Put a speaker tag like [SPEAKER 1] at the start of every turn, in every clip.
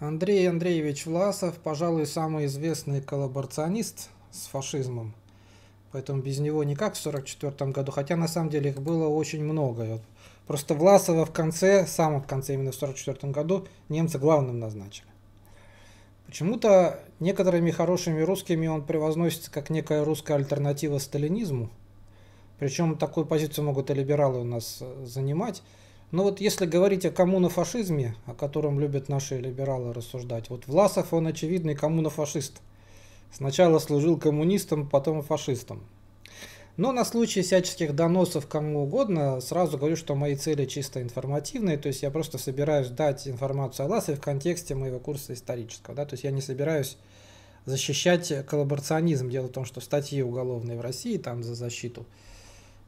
[SPEAKER 1] Андрей Андреевич Власов, пожалуй, самый известный коллаборационист с фашизмом. Поэтому без него никак в 1944 году, хотя на самом деле их было очень много. Просто Власова в конце, самом конце, именно в 1944 году, немцы главным назначили. Почему-то некоторыми хорошими русскими он превозносится как некая русская альтернатива сталинизму. Причем такую позицию могут и либералы у нас э, занимать. Но ну вот если говорить о коммунофашизме, о котором любят наши либералы рассуждать, вот Власов, он очевидный коммунофашист. Сначала служил коммунистом, потом фашистом. Но на случай всяческих доносов кому угодно, сразу говорю, что мои цели чисто информативные, то есть я просто собираюсь дать информацию о Власове в контексте моего курса исторического, да, то есть я не собираюсь защищать коллаборационизм. Дело в том, что статьи уголовные в России там за защиту –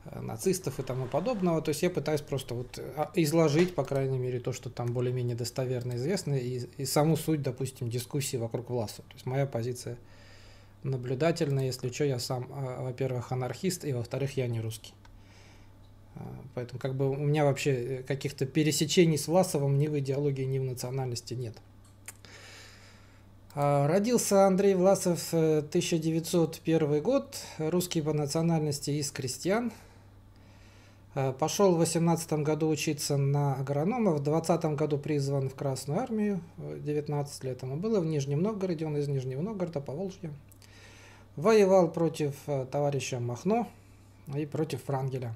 [SPEAKER 1] Э, нацистов и тому подобного. То есть я пытаюсь просто вот э, а, изложить, по крайней мере, то, что там более-менее достоверно известно, и, и саму суть, допустим, дискуссии вокруг Власова. То есть моя позиция наблюдательная, если что, я сам, а, во-первых, анархист, и, во-вторых, я не русский. А, поэтому как бы у меня вообще э, каких-то пересечений с Власовым ни в идеологии, ни в национальности нет. Родился Андрей Власов 1901 год, русский по национальности из крестьян, Э, Пошел в 18 году учиться на агронома, в 20 году призван в Красную армию, 19 э, лет ему было, в Нижнем Новгороде, он из Нижнего Новгорода, по Волжье. Воевал против э, товарища Махно и против Франгеля.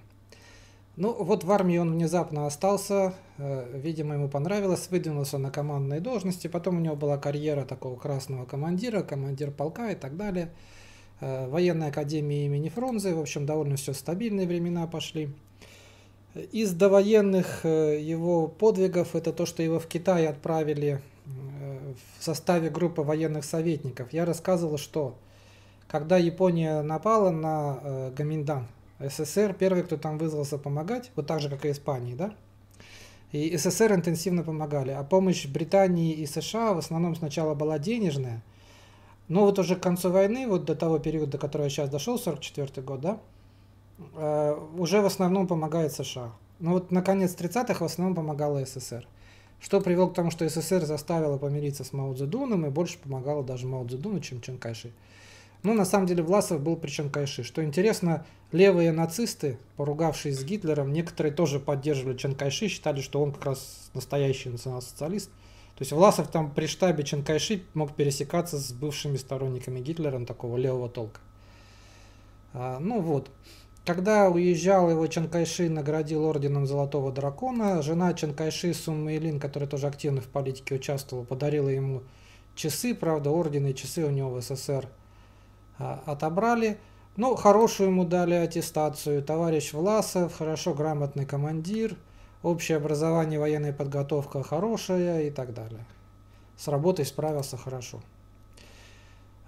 [SPEAKER 1] Ну, вот в армии он внезапно остался, видимо, ему понравилось, выдвинулся на командные должности, потом у него была карьера такого красного командира, командир полка и так далее – Э, военной академии имени Фрунзе. В общем, довольно все стабильные времена пошли. Из довоенных э, его подвигов это то, что его в Китай отправили э, в составе группы военных советников. Я рассказывал, что когда Япония напала на Гаминдан, СССР первый, кто там вызвался помогать, вот так же, как и Испании, да? И СССР интенсивно помогали, а помощь Британии и США в основном сначала была денежная – но ну, вот уже к концу войны, вот до того периода, до которого я сейчас дошел, 44 год, да, э, уже в основном помогает США. Но ну, вот наконец конец 30-х в основном помогала СССР. Что привело к тому, что СССР заставила помириться с Мао Цзэдуном и больше помогала даже Мао Цзэдуну, чем Чан Кайши. Ну, на самом деле, Власов был при Чан Что интересно, левые нацисты, поругавшись с Гитлером, некоторые тоже поддерживали Чан считали, что он как раз настоящий национал-социалист – то есть Власов там при штабе Ченкайши мог пересекаться с бывшими сторонниками Гитлера такого левого толка. А, ну вот. Когда уезжал его Ченкайши наградил орденом Золотого Дракона. Жена Чанкайши Суммейлин, которая тоже активно в политике участвовала, подарила ему часы. Правда, ордены и часы у него в СССР а, отобрали. Ну, хорошую ему дали аттестацию. Товарищ Власов, хорошо грамотный командир – общее образование, военная подготовка хорошая и так далее. С работой справился хорошо.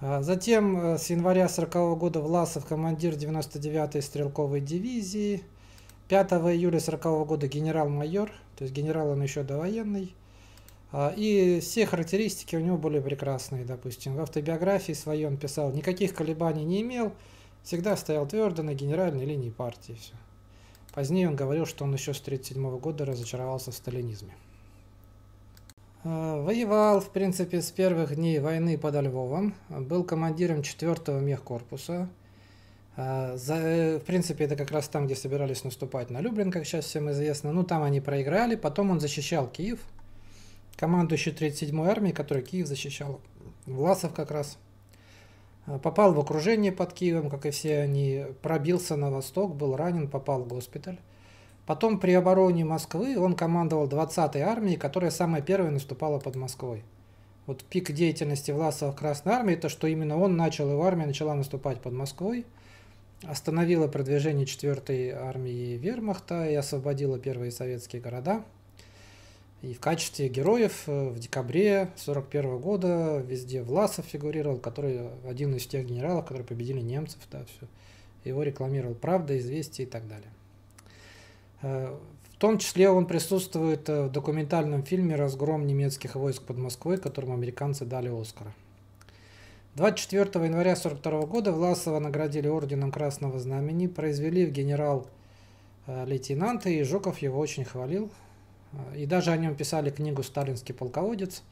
[SPEAKER 1] А затем э, с января 1940 года Власов командир 99-й стрелковой дивизии. 5 июля 1940 года генерал-майор, то есть генерал он еще довоенный. А, и все характеристики у него были прекрасные, допустим. В автобиографии своей он писал, никаких колебаний не имел, всегда стоял твердо на генеральной линии партии. Все. Позднее он говорил, что он еще с 1937 года разочаровался в сталинизме. Э, воевал, в принципе, с первых дней войны под Львовом. Был командиром 4-го мехкорпуса. Э, э, в принципе, это как раз там, где собирались наступать на Люблин, как сейчас всем известно. Ну, там они проиграли. Потом он защищал Киев. Командующий 37-й армией, который Киев защищал. Власов как раз – Э, попал в окружение под Киевом, как и все они, пробился на восток, был ранен, попал в госпиталь. Потом при обороне Москвы он командовал 20-й армией, которая самая первая наступала под Москвой. Вот пик деятельности Власова в Красной армии, это что именно он начал, его армия начала наступать под Москвой, остановила продвижение 4-й армии вермахта и освободила первые советские города – и в качестве героев э, в декабре 1941 года везде Власов фигурировал, который один из тех генералов, которые победили немцев, да, все. Его рекламировал «Правда», «Известия» и так далее. Э, в том числе он присутствует э, в документальном фильме «Разгром немецких войск под Москвой», которому американцы дали «Оскар». 24 января 1942 года Власова наградили орденом Красного Знамени, произвели в генерал-лейтенанта, и Жуков его очень хвалил – и даже о нем писали книгу «Сталинский полководец».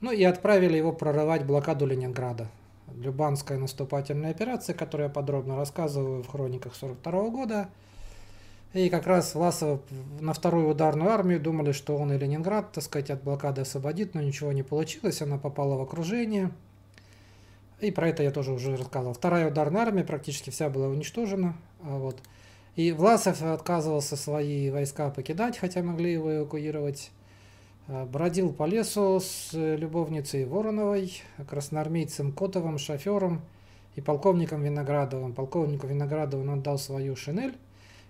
[SPEAKER 1] Ну и отправили его прорывать блокаду Ленинграда. Любанская наступательная операция, которую я подробно рассказываю в хрониках 42 года. И как раз Власова на вторую ударную армию думали, что он и Ленинград, так сказать, от блокады освободит, но ничего не получилось, она попала в окружение. И про это я тоже уже рассказывал. Вторая ударная армия практически вся была уничтожена. а Вот. И Власов отказывался свои войска покидать, хотя могли его эвакуировать. А, бродил по лесу с любовницей Вороновой, красноармейцем Котовым, шофером и полковником Виноградовым. Полковнику Виноградову он отдал свою шинель.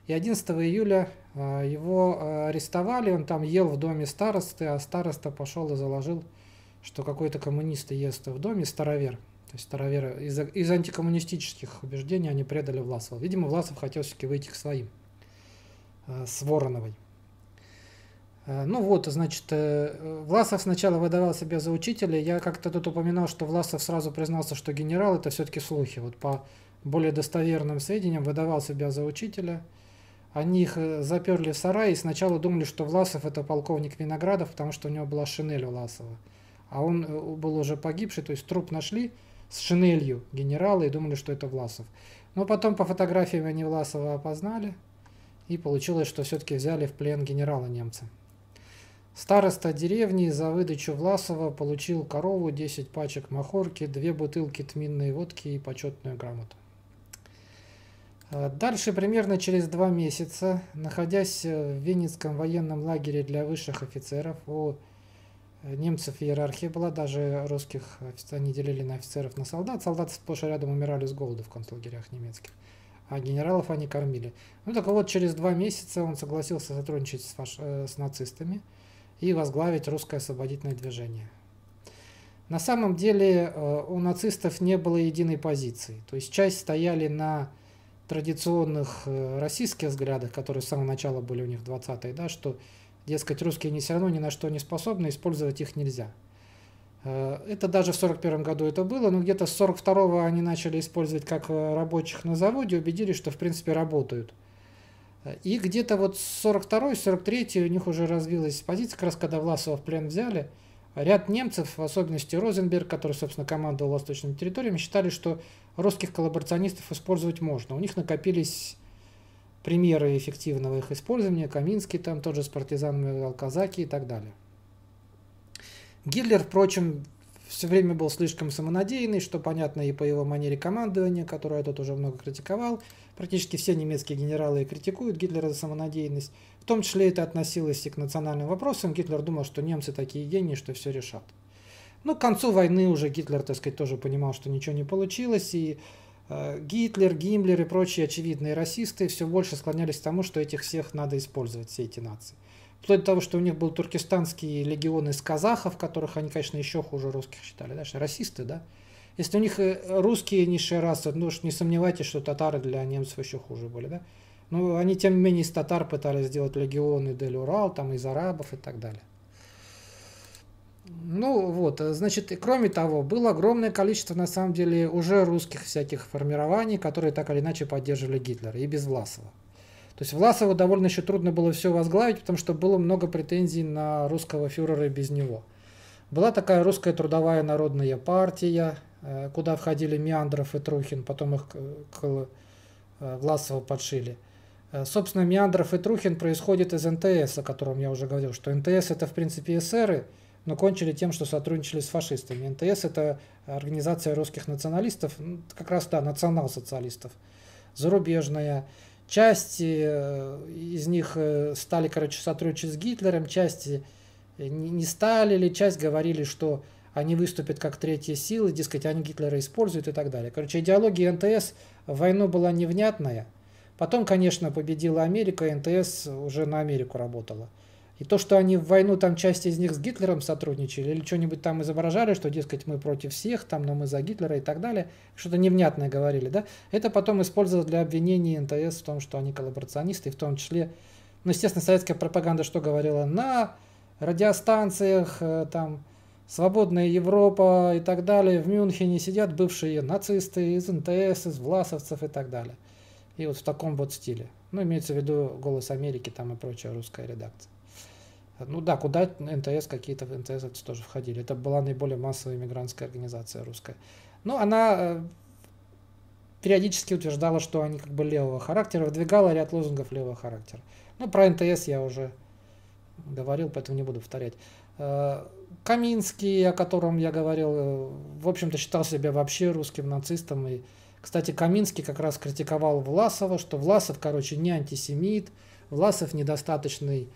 [SPEAKER 1] И 11 июля а, его а, арестовали, он там ел в доме старосты, а староста пошел и заложил, что какой-то коммунист ест в доме, старовер. То есть староверы из, из антикоммунистических убеждений они предали Власова. Видимо, Власов хотел все-таки выйти к своим, а, с Вороновой. А, ну вот, значит, э, Власов сначала выдавал себя за учителя. Я как-то тут упоминал, что Власов сразу признался, что генерал это все-таки слухи. Вот по более достоверным сведениям выдавал себя за учителя. Они их э, заперли в сарай и сначала думали, что Власов это полковник Виноградов, потому что у него была шинель у Власова. А он э, был уже погибший, то есть труп нашли, с шинелью генерала и думали, что это Власов. Но потом по фотографиям они Власова опознали, и получилось, что все-таки взяли в плен генерала немцы. Староста деревни за выдачу Власова получил корову, 10 пачек махорки, 2 бутылки тминной водки и почетную грамоту. А дальше, примерно через два месяца, находясь в Венецком военном лагере для высших офицеров, у немцев иерархия была, даже русских они делили на офицеров, на солдат. Солдаты сплошь и рядом умирали с голода в концлагерях немецких, а генералов они кормили. Ну так вот, через два месяца он согласился сотрудничать с, фаш... Э, с нацистами и возглавить русское освободительное движение. На самом деле э, у нацистов не было единой позиции. То есть часть стояли на традиционных э, российских взглядах, которые с самого начала были у них в 20-е, да, что Дескать, русские не все равно ни на что не способны, использовать их нельзя. Э, это даже в 1941 году это было, но где-то с 1942 они начали использовать как э, рабочих на заводе, убедились, что в принципе работают. И где-то вот с 42-43 у них уже развилась позиция, как раз когда Власова в плен взяли, ряд немцев, в особенности Розенберг, который, собственно, командовал восточными территориями, считали, что русских коллаборационистов использовать можно. У них накопились примеры эффективного их использования, Каминский там, тоже же Спартизан, Казаки и так далее. Гитлер, впрочем, все время был слишком самонадеянный, что понятно и по его манере командования, которую я тут уже много критиковал. Практически все немецкие генералы критикуют Гитлера за самонадеянность. В том числе это относилось и к национальным вопросам. Гитлер думал, что немцы такие гении, что все решат. Но ну, к концу войны уже Гитлер, так сказать, тоже понимал, что ничего не получилось, и Э, Гитлер, Гиммлер и прочие очевидные расисты все больше склонялись к тому, что этих всех надо использовать, все эти нации. Вплоть до того, что у них был туркестанский легион из казахов, которых они, конечно, еще хуже русских считали. да, что расисты, да? Если у них э, русские низшие расы, ну уж не сомневайтесь, что татары для немцев еще хуже были, да? Но они, тем не менее, из татар пытались сделать легионы Дель Урал, там, из арабов и так далее. Ну вот, э, значит, кроме того, было огромное количество, на самом деле, уже русских всяких формирований, которые так или иначе поддерживали Гитлера и без Власова. То есть Власову довольно еще трудно было все возглавить, потому что было много претензий на русского фюрера и без него. Была такая русская трудовая народная партия, э, куда входили Миандров и Трухин, потом их к э, Власову подшили. Собственно, Миандров и Трухин происходит из НТС, о котором я уже говорил, что НТС это в принципе эсеры, но кончили тем, что сотрудничали с фашистами. НТС – это организация русских националистов, ну, как раз, да, национал-социалистов, зарубежная. Часть э, из них э, стали, короче, сотрудничать с Гитлером, части э, не стали, или часть говорили, что они выступят как третья сила, дескать, они Гитлера используют и так далее. Короче, идеология НТС в войну была невнятная. Потом, конечно, победила Америка, и НТС уже на Америку работала. И то, что они в войну, там часть из них с Гитлером сотрудничали, или что-нибудь там изображали, что, дескать, мы против всех, там, но мы за Гитлера и так далее, что-то невнятное говорили, да, это потом использовалось для обвинений НТС в том, что они коллаборационисты, в том числе, ну, естественно, советская пропаганда что говорила? На радиостанциях, э, там, Свободная Европа и так далее, в Мюнхене сидят бывшие нацисты из НТС, из власовцев и так далее. И вот в таком вот стиле. Ну, имеется в виду «Голос Америки» там и прочая русская редакция. Ну да, куда НТС какие-то в НТС это тоже входили. Это была наиболее массовая иммигрантская организация русская. Ну она э, периодически утверждала, что они как бы левого характера, выдвигала ряд лозунгов левого характера. Ну, про НТС я уже говорил, поэтому не буду повторять. Э, Каминский, о котором я говорил, э, в общем-то считал себя вообще русским нацистом. И, кстати, Каминский как раз критиковал Власова, что Власов, короче, не антисемит, Власов недостаточный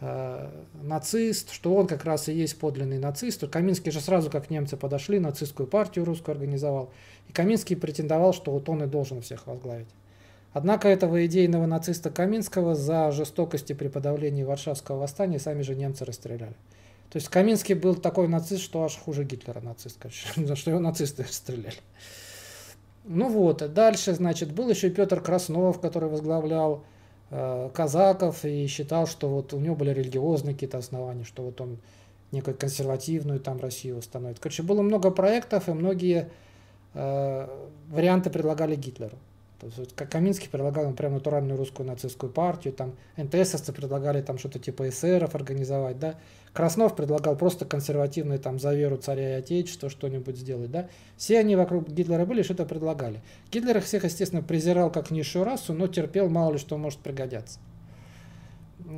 [SPEAKER 1] Э, нацист, что он как раз и есть подлинный нацист. Каминский же сразу, как немцы подошли, нацистскую партию русскую организовал. И Каминский претендовал, что вот он и должен всех возглавить. Однако этого идейного нациста Каминского за жестокости при подавлении Варшавского восстания сами же немцы расстреляли. То есть Каминский был такой нацист, что аж хуже Гитлера нацист, конечно, за что его нацисты расстреляли. Ну вот, дальше, значит, был еще Петр Краснов, который возглавлял Э, казаков и считал, что вот у него были религиозные какие-то основания, что вот он некую консервативную там Россию установит. Короче, было много проектов, и многие э, варианты предлагали Гитлеру. Каминский предлагал прям натуральную русскую нацистскую партию, там НТСовцы предлагали там что-то типа эсеров организовать, да. Краснов предлагал просто консервативные там за веру царя и отечества что-нибудь сделать, да. Все они вокруг Гитлера были, что-то предлагали. Гитлер их всех, естественно, презирал как низшую расу, но терпел, мало ли что может пригодятся.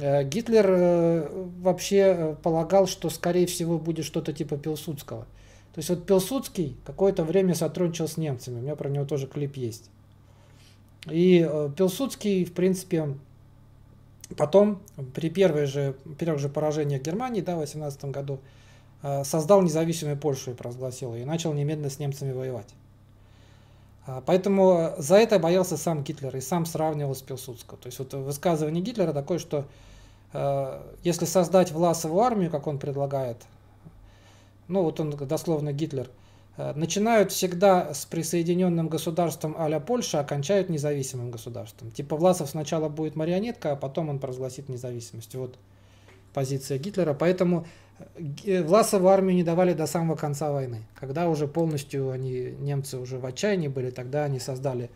[SPEAKER 1] Э, Гитлер э, вообще э, полагал, что, скорее всего, будет что-то типа Пилсудского. То есть вот Пилсудский какое-то время сотрудничал с немцами, у меня про него тоже клип есть. И э, Пилсудский, в принципе, потом, при первой же, первых же поражениях Германии, да, в 18 году, э, создал независимую Польшу и провозгласил ее, и начал немедленно с немцами воевать. А, поэтому э, за это боялся сам Гитлер и сам сравнивал с Пилсудского. То есть вот высказывание Гитлера такое, что если создать Власову армию, как он предлагает, ну вот он дословно Гитлер – Э, начинают всегда с присоединенным государством а-ля Польша, а кончают независимым государством. Типа Власов сначала будет марионетка, а потом он провозгласит независимость. Вот позиция Гитлера. Поэтому э, Власову армию не давали до самого конца войны. Когда уже полностью они, немцы уже в отчаянии были, тогда они создали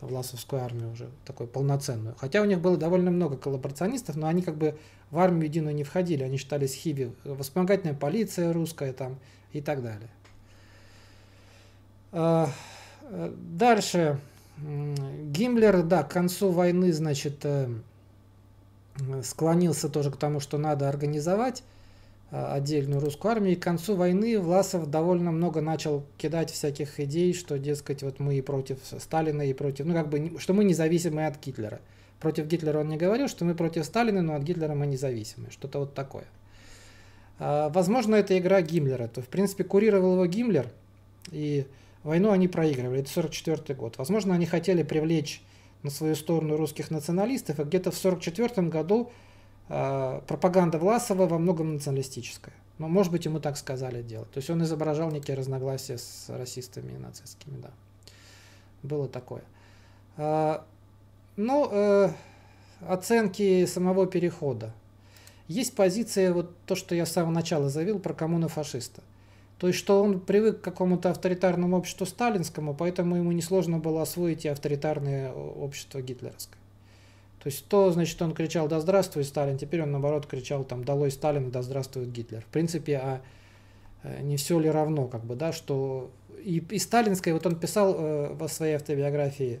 [SPEAKER 1] Власовскую армию уже такую полноценную. Хотя у них было довольно много коллаборационистов, но они как бы в армию единую не входили, они считались хиви, Вспомогательная полиция русская там и так далее. А, э, дальше. Гиммлер, да, к концу войны, значит, э, склонился тоже к тому, что надо организовать э, отдельную русскую армию. И к концу войны Власов довольно много начал кидать всяких идей, что, дескать, вот мы и против Сталина, и против... Ну, как бы, что мы независимы от Гитлера. Против Гитлера он не говорил, что мы против Сталина, но от Гитлера мы независимы. Что-то вот такое. А, возможно, это игра Гиммлера. То, в принципе, курировал его Гиммлер. И Войну они проигрывали, это 1944 год. Возможно, они хотели привлечь на свою сторону русских националистов, и где-то в 1944 году э, пропаганда Власова во многом националистическая. Но, ну, может быть, ему так сказали делать. То есть он изображал некие разногласия с расистами и нацистскими, да. Было такое. Э, ну, э, оценки самого перехода. Есть позиция, вот то, что я с самого начала заявил про коммуна фашиста – то есть, что он привык к какому-то авторитарному обществу сталинскому, поэтому ему несложно было освоить и авторитарное э, общество гитлеровское. То есть, то, значит, он кричал «Да здравствует Сталин», теперь он, наоборот, кричал там «Долой Сталин, да здравствует Гитлер». В принципе, а э, не все ли равно, как бы, да, что... И, и сталинское, вот он писал э, во своей автобиографии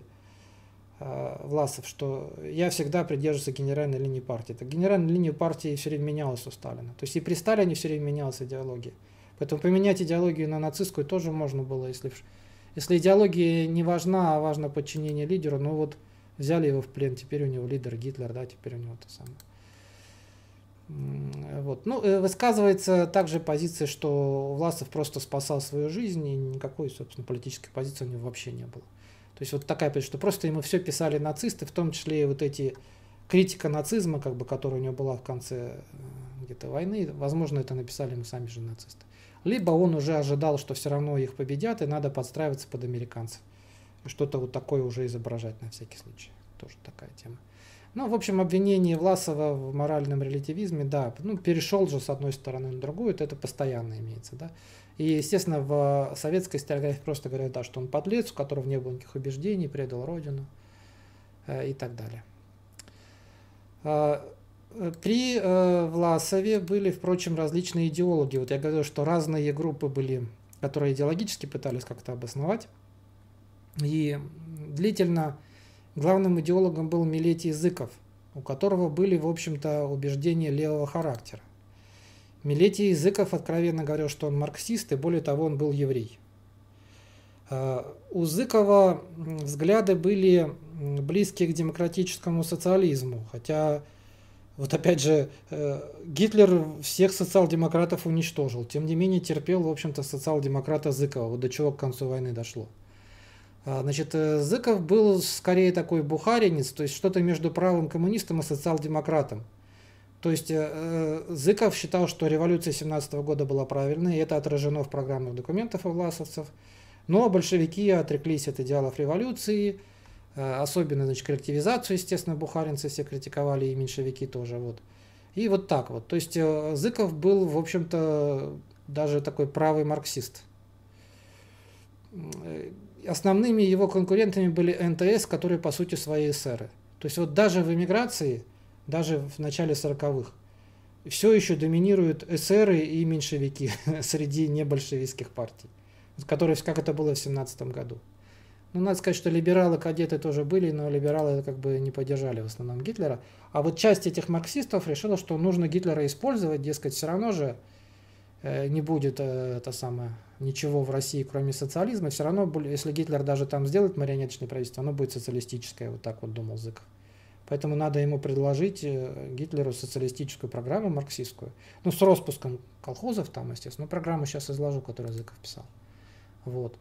[SPEAKER 1] э, Власов, что я всегда придерживался генеральной линии партии. Так генеральная линия партии все время менялась у Сталина. То есть и при Сталине все время менялась идеология. Поэтому применять идеологию на нацистскую тоже можно было, если, если идеология не важна, а важно подчинение лидеру, ну вот взяли его в плен, теперь у него лидер Гитлер, да, теперь у него то самое. Вот. Ну, э, высказывается также позиция, что Власов просто спасал свою жизнь, и никакой, собственно, политической позиции у него вообще не было. То есть вот такая позиция, что просто ему все писали нацисты, в том числе и вот эти критика нацизма, как бы, которая у него была в конце э, где-то войны, возможно, это написали мы сами же нацисты либо он уже ожидал, что все равно их победят, и надо подстраиваться под американцев. Что-то вот такое уже изображать на всякий случай. Тоже такая тема. Ну, в общем, обвинение Власова в моральном релятивизме, да, ну, перешел же с одной стороны на другую, это постоянно имеется, да. И, естественно, в советской историографии просто говорят, да, что он подлец, у которого не было никаких убеждений, предал родину э, и так далее. Э, при э, Власове были, впрочем, различные идеологи. Вот я говорил, что разные группы были, которые идеологически пытались как-то обосновать. И длительно главным идеологом был Милетий Языков, у которого были, в общем-то, убеждения левого характера. Милетий Языков откровенно говорил, что он марксист, и более того, он был еврей. Э, у Зыкова взгляды были близки к демократическому социализму, хотя вот опять же, э, Гитлер всех социал-демократов уничтожил. Тем не менее, терпел, в общем-то, социал-демократа Зыкова. Вот до чего к концу войны дошло. А, значит, э, Зыков был скорее такой бухаринец, то есть что-то между правым коммунистом и социал-демократом. То есть э, Зыков считал, что революция 17 года была правильной, и это отражено в программах документов и власовцев. Но большевики отреклись от идеалов революции – Э, особенно, значит, коллективизацию, естественно, бухаринцы все критиковали, и меньшевики тоже, вот. И вот так вот. То есть э, Зыков был, в общем-то, даже такой правый марксист. Э, основными его конкурентами были НТС, которые, по сути, свои эсеры. То есть вот даже в эмиграции, даже в начале 40-х, все еще доминируют эсеры и меньшевики среди небольшевистских партий, которые, как это было в 17 году. Ну, надо сказать, что либералы, кадеты тоже были, но либералы как бы не поддержали в основном Гитлера. А вот часть этих марксистов решила, что нужно Гитлера использовать, дескать, все равно же э, не будет э, это самое, ничего в России, кроме социализма. Все равно, если Гитлер даже там сделает марионеточное правительство, оно будет социалистическое, вот так вот думал Зыков. Поэтому надо ему предложить э, Гитлеру социалистическую программу марксистскую. Ну, с распуском колхозов там, естественно. Но ну, программу сейчас изложу, которую Зыков писал. Вот.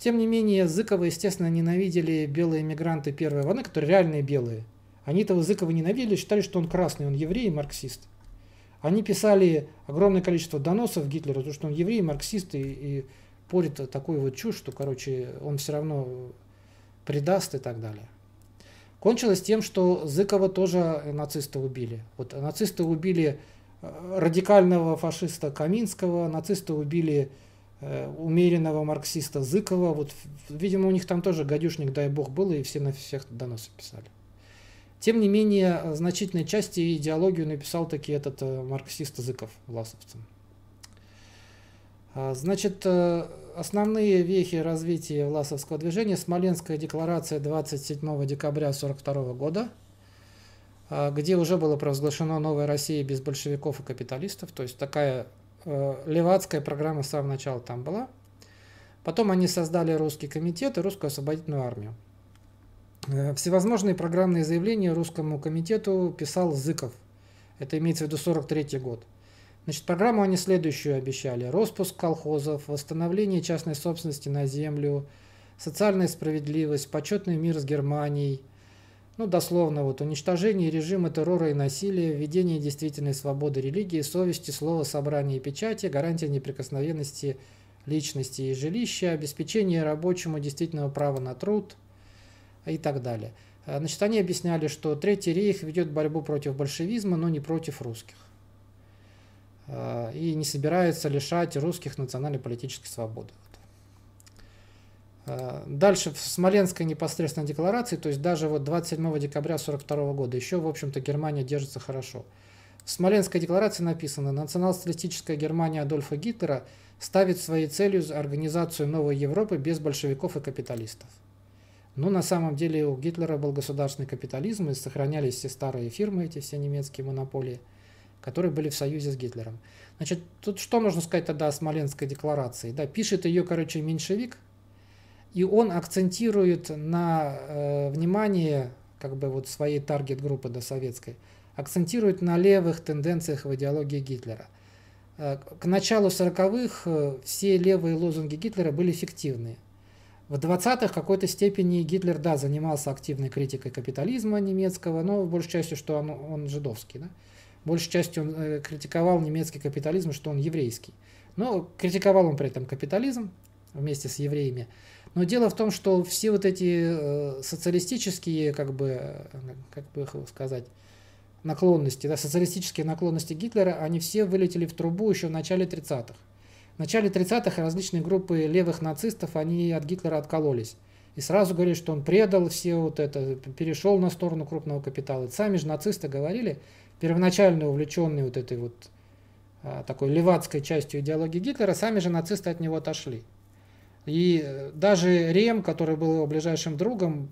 [SPEAKER 1] Тем не менее, Зыкова, естественно, ненавидели белые мигранты первой войны, которые реальные белые. Они этого Зыкова ненавидели, считали, что он красный, он еврей и марксист. Они писали огромное количество доносов Гитлеру, потому что он еврей, марксист и, и порит такую вот чушь, что, короче, он все равно предаст и так далее. Кончилось тем, что Зыкова тоже нацисты убили. Вот нацисты убили э, радикального фашиста Каминского, нацисты убили Э, умеренного марксиста Зыкова. Вот, видимо, у них там тоже гадюшник, дай бог, был, и все на всех доносы писали. Тем не менее, э, значительной части идеологию написал таки этот э, марксист Зыков власовцем. А, значит, основные вехи развития власовского движения – Смоленская декларация 27 декабря 1942 года, а, где уже было провозглашено «Новая Россия без большевиков и капиталистов», то есть такая Э, левацкая программа с самого начала там была. Потом они создали русский комитет и русскую освободительную армию. Э, всевозможные программные заявления русскому комитету писал Зыков. Это имеется в виду 43 год. Значит, программу они следующую обещали. Роспуск колхозов, восстановление частной собственности на землю, социальная справедливость, почетный мир с Германией – ну, дословно, вот уничтожение режима террора и насилия, введение действительной свободы религии, совести, слова, собрания и печати, гарантия неприкосновенности личности и жилища, обеспечение рабочему действительного права на труд и так далее. А, значит, они объясняли, что Третий рейх ведет борьбу против большевизма, но не против русских. А, и не собирается лишать русских национально-политической свободы. Э, дальше в Смоленской непосредственно декларации, то есть даже вот 27 декабря 1942 года, еще, в общем-то, Германия держится хорошо. В Смоленской декларации написано, национал-социалистическая Германия Адольфа Гитлера ставит своей целью организацию новой Европы без большевиков и капиталистов. Но ну, на самом деле у Гитлера был государственный капитализм, и сохранялись все старые фирмы, эти все немецкие монополии, которые были в союзе с Гитлером. Значит, тут что можно сказать тогда о Смоленской декларации? Да, пишет ее, короче, меньшевик – и он акцентирует на э, внимание как бы вот своей таргет-группы до советской акцентирует на левых тенденциях в идеологии Гитлера. Э, к началу 40-х э, все левые лозунги Гитлера были фиктивные. В 20-х в какой-то степени Гитлер, да, занимался активной критикой капитализма немецкого, но большей частью, что он, он жидовский. Да? Большей частью он э, критиковал немецкий капитализм, что он еврейский. Но критиковал он при этом капитализм вместе с евреями. Но дело в том, что все вот эти э, социалистические, как бы, э, как бы их сказать, наклонности, да, социалистические наклонности Гитлера, они все вылетели в трубу еще в начале 30-х. В начале 30-х различные группы левых нацистов, они от Гитлера откололись. И сразу говорили, что он предал все вот это, перешел на сторону крупного капитала. сами же нацисты говорили, первоначально увлеченные вот этой вот э, такой левацкой частью идеологии Гитлера, сами же нацисты от него отошли. И э, даже Рем, который был его ближайшим другом,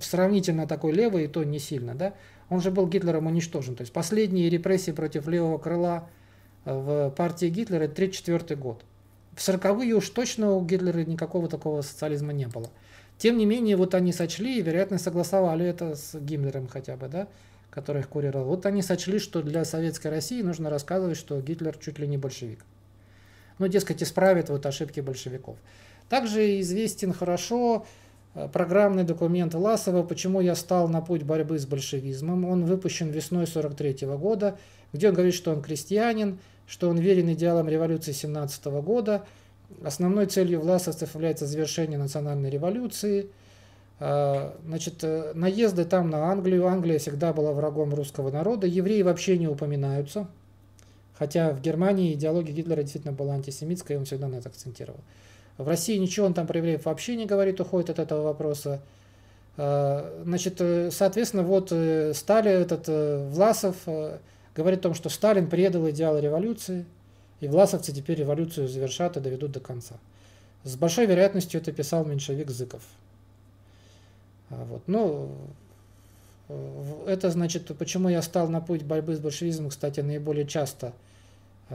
[SPEAKER 1] сравнительно такой левый, и то не сильно, да, он же был Гитлером уничтожен. То есть последние репрессии против левого крыла э, в партии Гитлера – 1934 год. В 40-е уж точно у Гитлера никакого такого социализма не было. Тем не менее, вот они сочли и, вероятно, согласовали это с Гиммлером хотя бы, да, который их курировал. Вот они сочли, что для советской России нужно рассказывать, что Гитлер чуть ли не большевик. Ну, дескать, исправит вот ошибки большевиков. Также известен хорошо э, программный документ Власова «Почему я стал на путь борьбы с большевизмом». Он выпущен весной 1943 года, где он говорит, что он крестьянин, что он верен идеалам революции 17 года. Основной целью власовцев является завершение национальной революции. Э, значит, э, наезды там на Англию. Англия всегда была врагом русского народа. Евреи вообще не упоминаются. Хотя в Германии идеология Гитлера действительно была антисемитская, и он всегда на это акцентировал. В России ничего он там про евреев вообще не говорит, уходит от этого вопроса. А, значит, э, соответственно, вот э, стали этот э, Власов говорит о том, что Сталин предал идеалы революции, и власовцы теперь революцию завершат и доведут до конца. С большой вероятностью это писал меньшевик Зыков. А, вот. Ну, это значит, почему я стал на путь борьбы с большевизмом, кстати, наиболее часто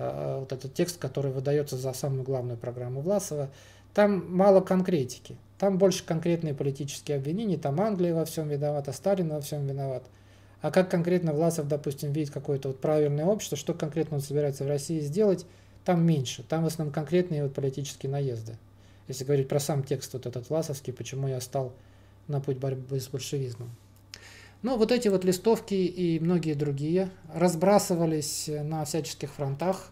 [SPEAKER 1] Э, вот этот текст, который выдается за самую главную программу Власова, там мало конкретики. Там больше конкретные политические обвинения, там Англия во всем виновата, Сталин во всем виноват. А как конкретно Власов, допустим, видит какое-то вот правильное общество, что конкретно он собирается в России сделать, там меньше. Там в основном конкретные вот политические наезды. Если говорить про сам текст вот этот власовский, почему я стал на путь борьбы с большевизмом. Ну, вот эти вот листовки и многие другие разбрасывались э, на всяческих фронтах,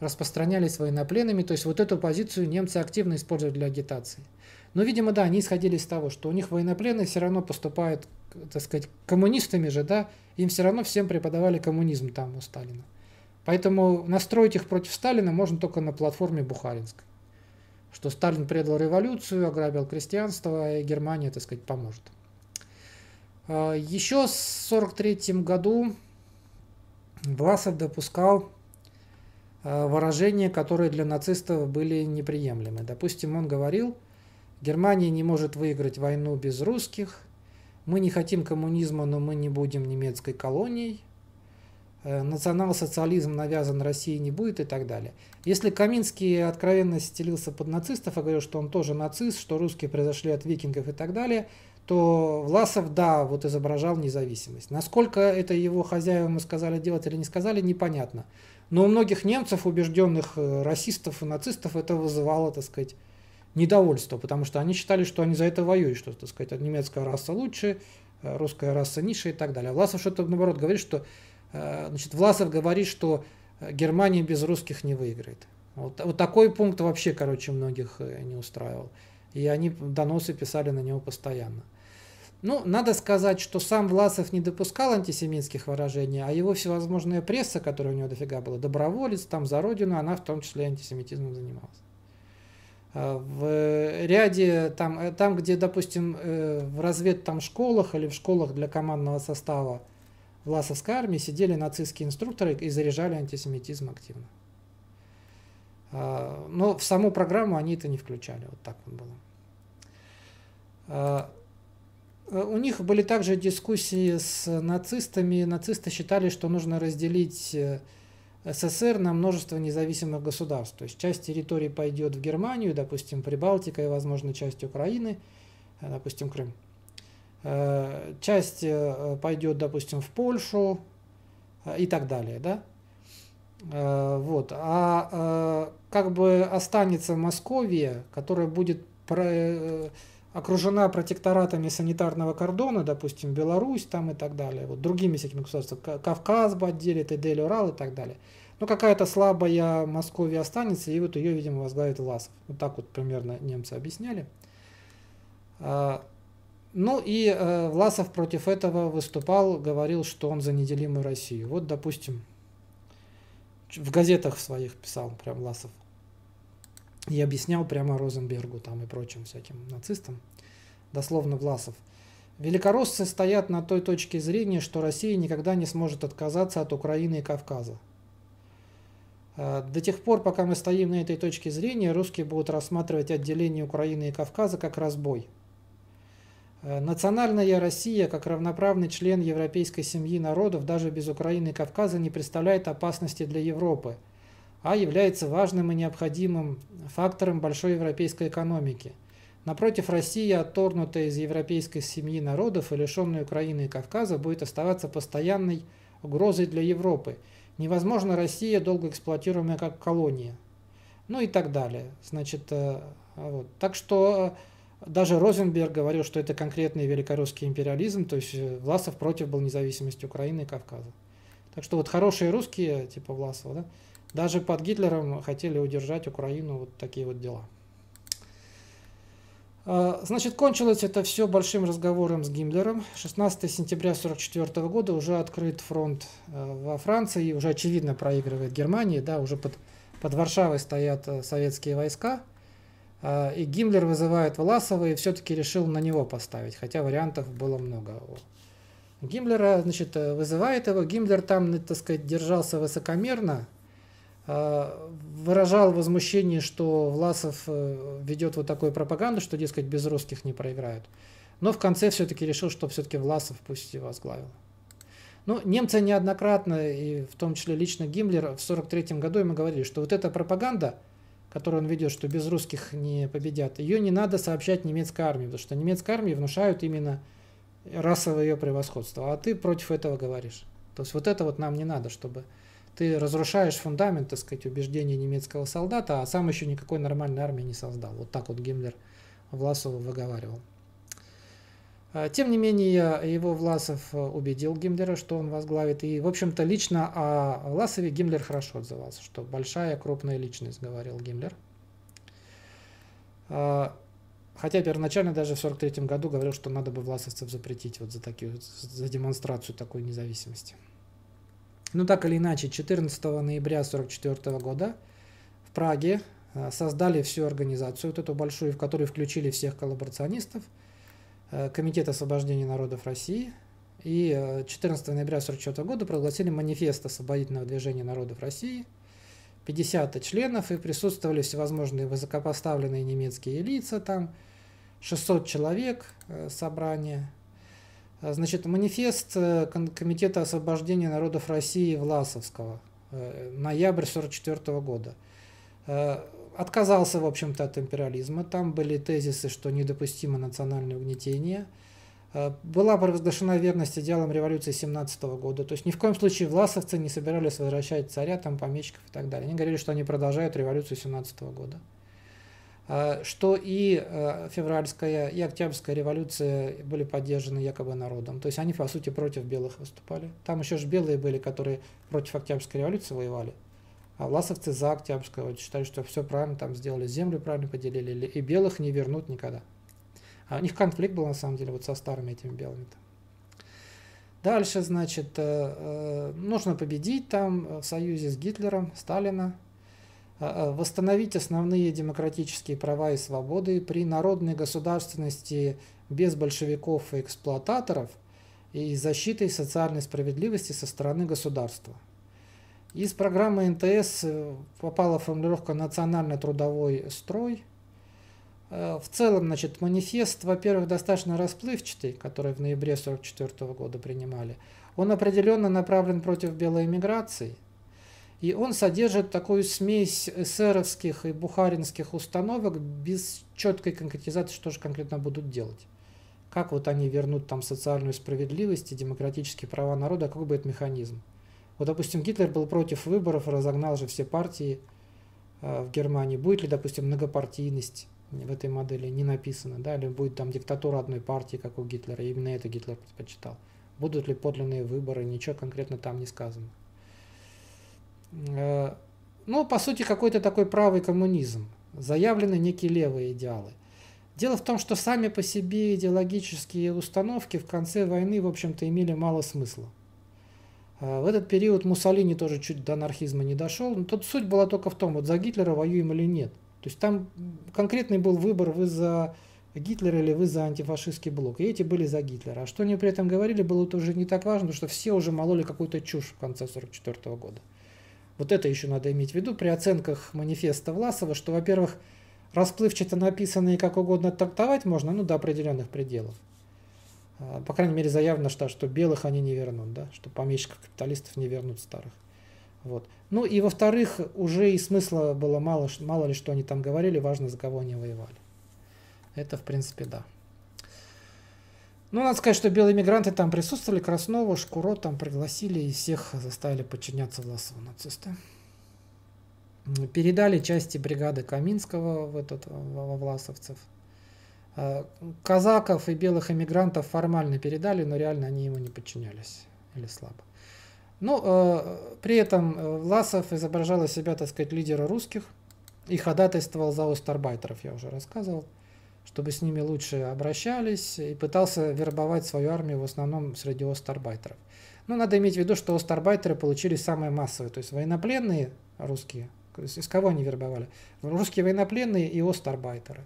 [SPEAKER 1] распространялись военнопленными, то есть вот эту позицию немцы активно использовали для агитации. Но, видимо, да, они исходили из того, что у них военнопленные все равно поступают, так сказать, коммунистами же, да, им все равно всем преподавали коммунизм там у Сталина. Поэтому настроить их против Сталина можно только на платформе Бухаринской. Что Сталин предал революцию, ограбил крестьянство, и Германия, так сказать, поможет. А, Еще в 1943 году Власов допускал а, выражения, которые для нацистов были неприемлемы. Допустим, он говорил, Германия не может выиграть войну без русских, мы не хотим коммунизма, но мы не будем немецкой колонией, э, национал-социализм навязан России не будет и так далее. Если Каминский откровенно стелился под нацистов и говорил, что он тоже нацист, что русские произошли от викингов и так далее, то Власов, да, вот изображал независимость. Насколько это его хозяевам сказали делать или не сказали, непонятно. Но у многих немцев, убежденных э, расистов и нацистов, это вызывало, так сказать, недовольство, потому что они считали, что они за это воюют, что, так сказать, немецкая раса лучше, э, русская раса ниже и так далее. А Власов что-то, наоборот, говорит, что... Э, значит, Власов говорит, что Германия без русских не выиграет. Вот, вот такой пункт вообще, короче, многих не устраивал. И они доносы писали на него постоянно. Ну, надо сказать, что сам Власов не допускал антисемитских выражений, а его всевозможная пресса, которая у него дофига была, доброволец, там, за родину, она в том числе антисемитизмом занималась. А, в ряде, там, э, там где, допустим, э, в развед там школах или в школах для командного состава Власовской армии сидели нацистские инструкторы и заряжали антисемитизм активно. А, но в саму программу они это не включали, вот так вот было. А, Э, у них были также дискуссии с нацистами. Нацисты считали, что нужно разделить э, СССР на множество независимых государств. То есть часть территории пойдет в Германию, допустим, Прибалтика и, возможно, часть Украины, э, допустим, Крым. Часть пойдет, допустим, в Польшу и так далее, да? Вот. А как бы останется Московия, которая будет про окружена протекторатами санитарного кордона, допустим, Беларусь там и так далее, вот другими всякими государствами, Кавказ бы отделит, Эдель, Урал и так далее. Ну, какая-то слабая Московия останется, и вот ее, видимо, возглавит Власов. Вот так вот примерно немцы объясняли. А, ну и э, Власов против этого выступал, говорил, что он за неделимую Россию. Вот, допустим, в газетах своих писал прям Власов – и объяснял прямо Розенбергу там и прочим всяким нацистам, дословно Власов. Великороссы стоят на той точке зрения, что Россия никогда не сможет отказаться от Украины и Кавказа. А, до тех пор, пока мы стоим на этой точке зрения, русские будут рассматривать отделение Украины и Кавказа как разбой. А, национальная Россия, как равноправный член европейской семьи народов, даже без Украины и Кавказа не представляет опасности для Европы – а является важным и необходимым фактором большой европейской экономики. Напротив, Россия, отторгнутая из европейской семьи народов и лишенная Украины и Кавказа, будет оставаться постоянной угрозой для Европы. Невозможно Россия, долго эксплуатируемая как колония. Ну и так далее. Значит, э, вот. Так что э, даже Розенберг говорил, что это конкретный великорусский империализм, то есть э, Власов против был независимости Украины и Кавказа. Так что вот хорошие русские, типа Власова, да, даже под Гитлером хотели удержать Украину вот такие вот дела. А, значит, кончилось это все большим разговором с Гиммлером. 16 сентября 1944 года уже открыт фронт э, во Франции уже очевидно проигрывает Германии. Да, уже под, под Варшавой стоят э, советские войска. А, и Гиммлер вызывает Власова и все-таки решил на него поставить, хотя вариантов было много. Гиммлера, значит, э, вызывает его. Гиммлер там, так сказать, держался высокомерно, Э, выражал возмущение, что Власов э, ведет вот такую пропаганду, что, дескать, без русских не проиграют. Но в конце все-таки решил, что все-таки Власов пусть и возглавил. Ну, немцы неоднократно, и в том числе лично Гиммлер, в 1943 году ему говорили, что вот эта пропаганда, которую он ведет, что без русских не победят, ее не надо сообщать немецкой армии, потому что немецкой армии внушают именно расовое ее превосходство, а ты против этого говоришь. То есть вот это вот нам не надо, чтобы ты разрушаешь фундамент, так сказать, убеждений немецкого солдата, а сам еще никакой нормальной армии не создал. Вот так вот Гиммлер Власову выговаривал. А, тем не менее, его Власов э, убедил Гиммлера, что он возглавит. И, в общем-то, лично о Власове Гиммлер хорошо отзывался, что большая, крупная личность, говорил Гиммлер. А, хотя первоначально даже в 1943 году говорил, что надо бы власовцев запретить вот за, такие, за демонстрацию такой независимости. Ну так или иначе, 14 ноября 1944 года в Праге э, создали всю организацию, вот эту большую, в которую включили всех коллаборационистов, э, Комитет освобождения народов России, и 14 э, ноября 1944 года прогласили манифест освободительного движения народов России, 50 членов, и присутствовали всевозможные высокопоставленные немецкие лица там, 600 человек собрание, Э, значит, манифест э, Комитета освобождения народов России Власовского, э, ноябрь 1944 года. Отказался, в общем-то, от империализма. Там были тезисы, что недопустимо национальное угнетение. Была провозглашена верность идеалам революции 17 года. То есть ни в коем случае власовцы не собирались возвращать царя, там, помещиков и так далее. Они говорили, что они продолжают революцию 17 года. А, что и а, февральская, и октябрьская революция были поддержаны якобы народом. То есть они, по сути, против белых выступали. Там еще же белые были, которые против октябрьской революции воевали. А власовцы за октябрьскую вот, считали, что все правильно там сделали, землю правильно поделили, и белых не вернут никогда. А у них конфликт был, на самом деле, вот со старыми этими белыми. -то. Дальше, значит, э, э, нужно победить там в союзе с Гитлером, Сталина, Э, э, восстановить основные демократические права и свободы при народной государственности без большевиков и эксплуататоров и защитой социальной справедливости со стороны государства. Из программы НТС э, попала формулировка «национально-трудовой строй». В целом, значит, манифест, во-первых, достаточно расплывчатый, который в ноябре 1944 года принимали. Он определенно направлен против белой эмиграции – и он содержит такую смесь эсеровских и бухаринских установок без четкой конкретизации, что же конкретно будут делать. Как вот они вернут там социальную справедливость и демократические права народа, а какой будет механизм. Вот, допустим, Гитлер был против выборов, разогнал же все партии э, в Германии. Будет ли, допустим, многопартийность в этой модели не написано, да, или будет там диктатура одной партии, как у Гитлера, и именно это Гитлер предпочитал. Будут ли подлинные выборы, ничего конкретно там не сказано. Э, ну, по сути, какой-то такой правый коммунизм, заявлены некие левые идеалы. Дело в том, что сами по себе идеологические установки в конце войны, в общем-то, имели мало смысла. Э, в этот период Муссолини тоже чуть до анархизма не дошел. Но тут суть была только в том, вот за Гитлера воюем или нет. То есть там конкретный был выбор, вы за Гитлера или вы за антифашистский блок. И эти были за Гитлера. А что они при этом говорили, было тоже не так важно, потому что все уже мололи какую-то чушь в конце 1944 года. Вот это еще надо иметь в виду при оценках манифеста Власова, что, во-первых, расплывчато написанные как угодно трактовать можно, ну, до определенных пределов. А, по крайней мере, заявлено, что, что белых они не вернут, да, что помещиков капиталистов не вернут старых. Вот. Ну и во-вторых, уже и смысла было мало, мало ли что они там говорили, важно, за кого они воевали. Это, в принципе, да. Ну, надо сказать, что белые мигранты там присутствовали, Краснова, Шкуро там пригласили и всех заставили подчиняться Власову нацисты. Ну, передали части бригады Каминского в этот, во власовцев. А, казаков и белых эмигрантов формально передали, но реально они ему не подчинялись. Или слабо. Но ну, э, а, при этом а, Власов изображал из себя, так сказать, лидера русских и ходатайствовал за остарбайтеров, я уже рассказывал чтобы с ними лучше обращались, и пытался вербовать свою армию в основном среди остарбайтеров. Но ну, надо иметь в виду, что остарбайтеры получили самые массовые, то есть военнопленные русские, из кого они вербовали? Русские военнопленные и остарбайтеры,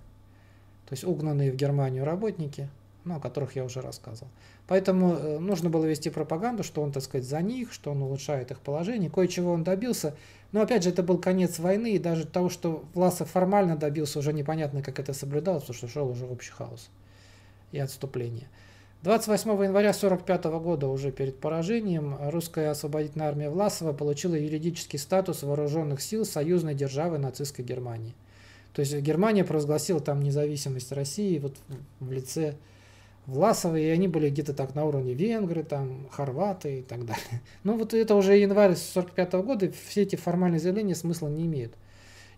[SPEAKER 1] то есть угнанные в Германию работники – ну, о которых я уже рассказывал. Поэтому э, нужно было вести пропаганду, что он, так сказать, за них, что он улучшает их положение, кое-чего он добился. Но, опять же, это был конец войны, и даже того, что Власов формально добился, уже непонятно, как это соблюдалось, потому что шел уже общий хаос и отступление. 28 января 1945 года, уже перед поражением, русская освободительная армия Власова получила юридический статус вооруженных сил союзной державы нацистской Германии. То есть Германия провозгласила там независимость России вот в лице Власовы и они были где-то так на уровне венгры, там, хорваты и так далее. Ну вот это уже январь 45 -го года, и все эти формальные заявления смысла не имеют.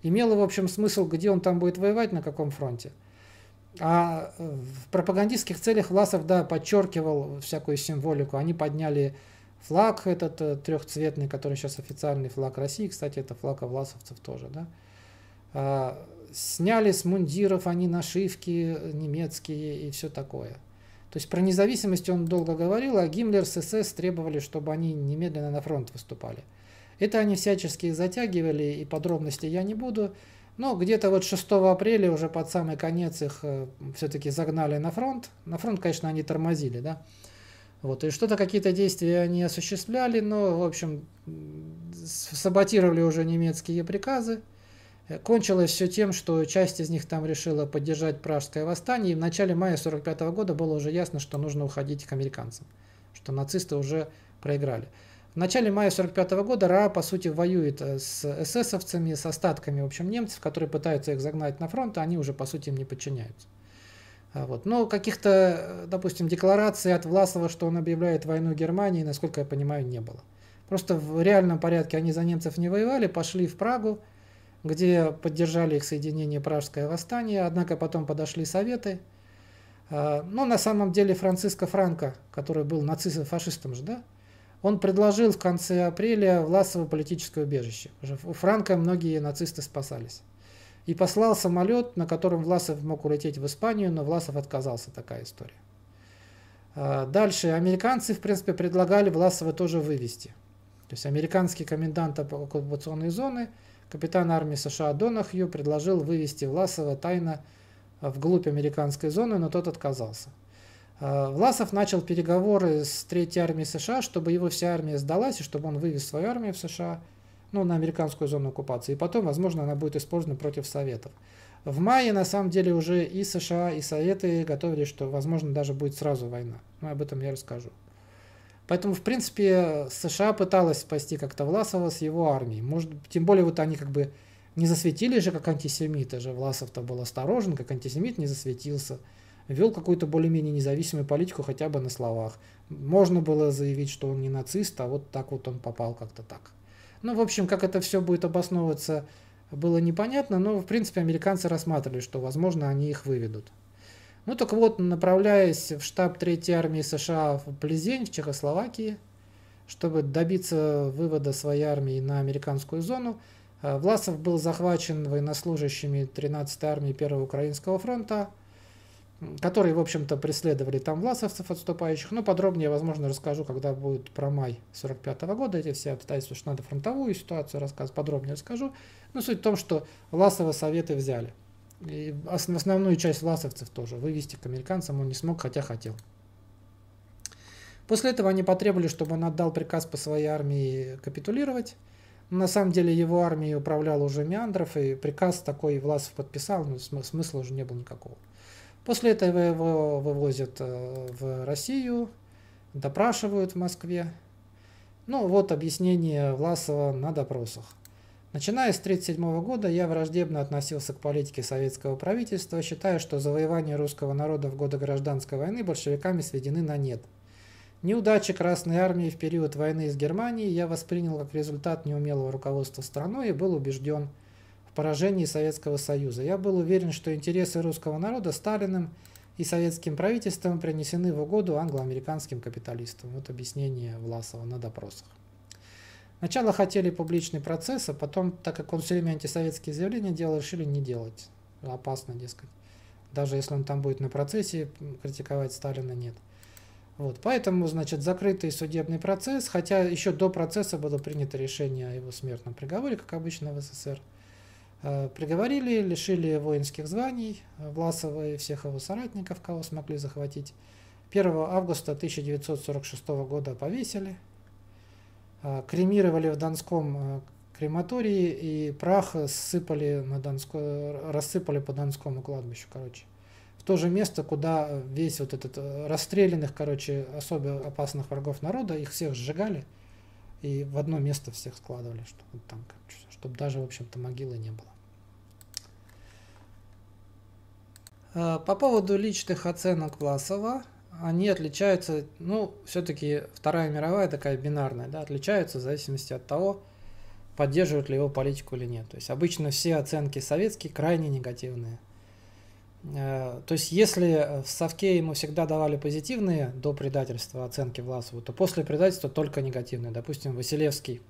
[SPEAKER 1] Имело, в общем, смысл, где он там будет воевать, на каком фронте. А э, в пропагандистских целях Власов, да, подчеркивал всякую символику. Они подняли флаг этот э, трехцветный, который сейчас официальный флаг России. Кстати, это флаг власовцев тоже, да. А, сняли с мундиров они нашивки немецкие и все такое. То есть про независимость он долго говорил, а Гиммлер с СС требовали, чтобы они немедленно на фронт выступали. Это они всячески затягивали, и подробности я не буду. Но где-то вот 6 апреля уже под самый конец их э, все-таки загнали на фронт. На фронт, конечно, они тормозили, да. Вот, и что-то какие-то действия они осуществляли, но, в общем, саботировали уже немецкие приказы. Э, кончилось все тем, что часть из них там решила поддержать пражское восстание, и в начале мая 1945 года было уже ясно, что нужно уходить к американцам, что нацисты уже проиграли. В начале мая 1945 года РА, по сути, воюет э, с эсэсовцами, с остатками, в общем, немцев, которые пытаются их загнать на фронт, а они уже, по сути, им не подчиняются. А вот. Но каких-то, э, допустим, деклараций от Власова, что он объявляет войну Германии, насколько я понимаю, не было. Просто в реальном порядке они за немцев не воевали, пошли в Прагу, где поддержали их соединение Пражское восстание, однако потом подошли советы. А, но ну, на самом деле Франциско Франко, который был нацистом-фашистом же, да, он предложил в конце апреля Власову политическое убежище. У Франко многие нацисты спасались. И послал самолет, на котором Власов мог улететь в Испанию, но Власов отказался, такая история. А, дальше американцы, в принципе, предлагали Власова тоже вывести. То есть американский комендант оккупационной зоны – Капитан армии США Донахью предложил вывести Власова тайно э, вглубь американской зоны, но тот отказался. Э, Власов начал переговоры с Третьей армией США, чтобы его вся армия сдалась и чтобы он вывез свою армию в США, ну, на американскую зону оккупации. И потом, возможно, она будет использована против Советов. В мае, на самом деле, уже и США, и Советы готовились, что, возможно, даже будет сразу война. Но ну, об этом я расскажу. Поэтому, в принципе, США пыталась спасти как-то Власова с его армией. Может, тем более вот они как бы не засветили же как антисемит, а же. Власов-то был осторожен, как антисемит не засветился. Вел какую-то более-менее независимую политику хотя бы на словах. Можно было заявить, что он не нацист, а вот так вот он попал как-то так. Ну, в общем, как это все будет обосновываться, было непонятно, но, в принципе, американцы рассматривали, что, возможно, они их выведут. Ну так вот, направляясь в штаб Третьей армии США в Плезень, в Чехословакии, чтобы добиться вывода своей армии на американскую зону, э, Власов был захвачен военнослужащими 13-й армии Первого Украинского фронта, которые, в общем-то, преследовали там власовцев отступающих. Но ну, подробнее, возможно, расскажу, когда будет про май 45 -го года эти все обстоятельства, что надо фронтовую ситуацию рассказывать, подробнее расскажу. Но суть в том, что Власова советы взяли – и основную часть власовцев тоже вывести к американцам он не смог, хотя хотел. После этого они потребовали, чтобы он отдал приказ по своей армии капитулировать. на самом деле его армией управлял уже Меандров, и приказ такой Власов подписал, но смысла уже не было никакого. После этого его вывозят э, в Россию, допрашивают в Москве. Ну вот объяснение Власова на допросах. Начиная с 1937 года я враждебно относился к политике советского правительства, считая, что завоевание русского народа в годы гражданской войны большевиками сведены на нет. Неудачи Красной Армии в период войны с Германией я воспринял как результат неумелого руководства страной и был убежден в поражении Советского Союза. Я был уверен, что интересы русского народа Сталиным и советским правительством принесены в угоду англо-американским капиталистам. Вот объяснение Власова на допросах. Сначала хотели публичный процесс, а потом, так как он все время антисоветские заявления делал, решили не делать. Опасно, дескать. Даже если он там будет на процессе, критиковать Сталина нет. Вот, поэтому, значит, закрытый судебный процесс, хотя еще до процесса было принято решение о его смертном приговоре, как обычно в СССР. Э, приговорили, лишили воинских званий, э, Власова и всех его соратников, кого смогли захватить. 1 августа 1946 года повесили – Э, кремировали в Донском э, крематории и прах сыпали на Донско, рассыпали по Донскому кладбищу, короче. В то же место, куда весь вот этот э, расстрелянных, короче, особо опасных врагов народа, их всех сжигали и в одно место всех складывали, чтобы там, чтобы даже, в общем-то, могилы не было. По поводу личных оценок Власова, они отличаются, ну, все-таки Вторая мировая такая бинарная, да, отличаются в зависимости от того, поддерживают ли его политику или нет. То есть обычно все оценки советские крайне негативные. Э, то есть если в Совке ему всегда давали позитивные до предательства оценки Власову, то после предательства только негативные. Допустим, Василевский,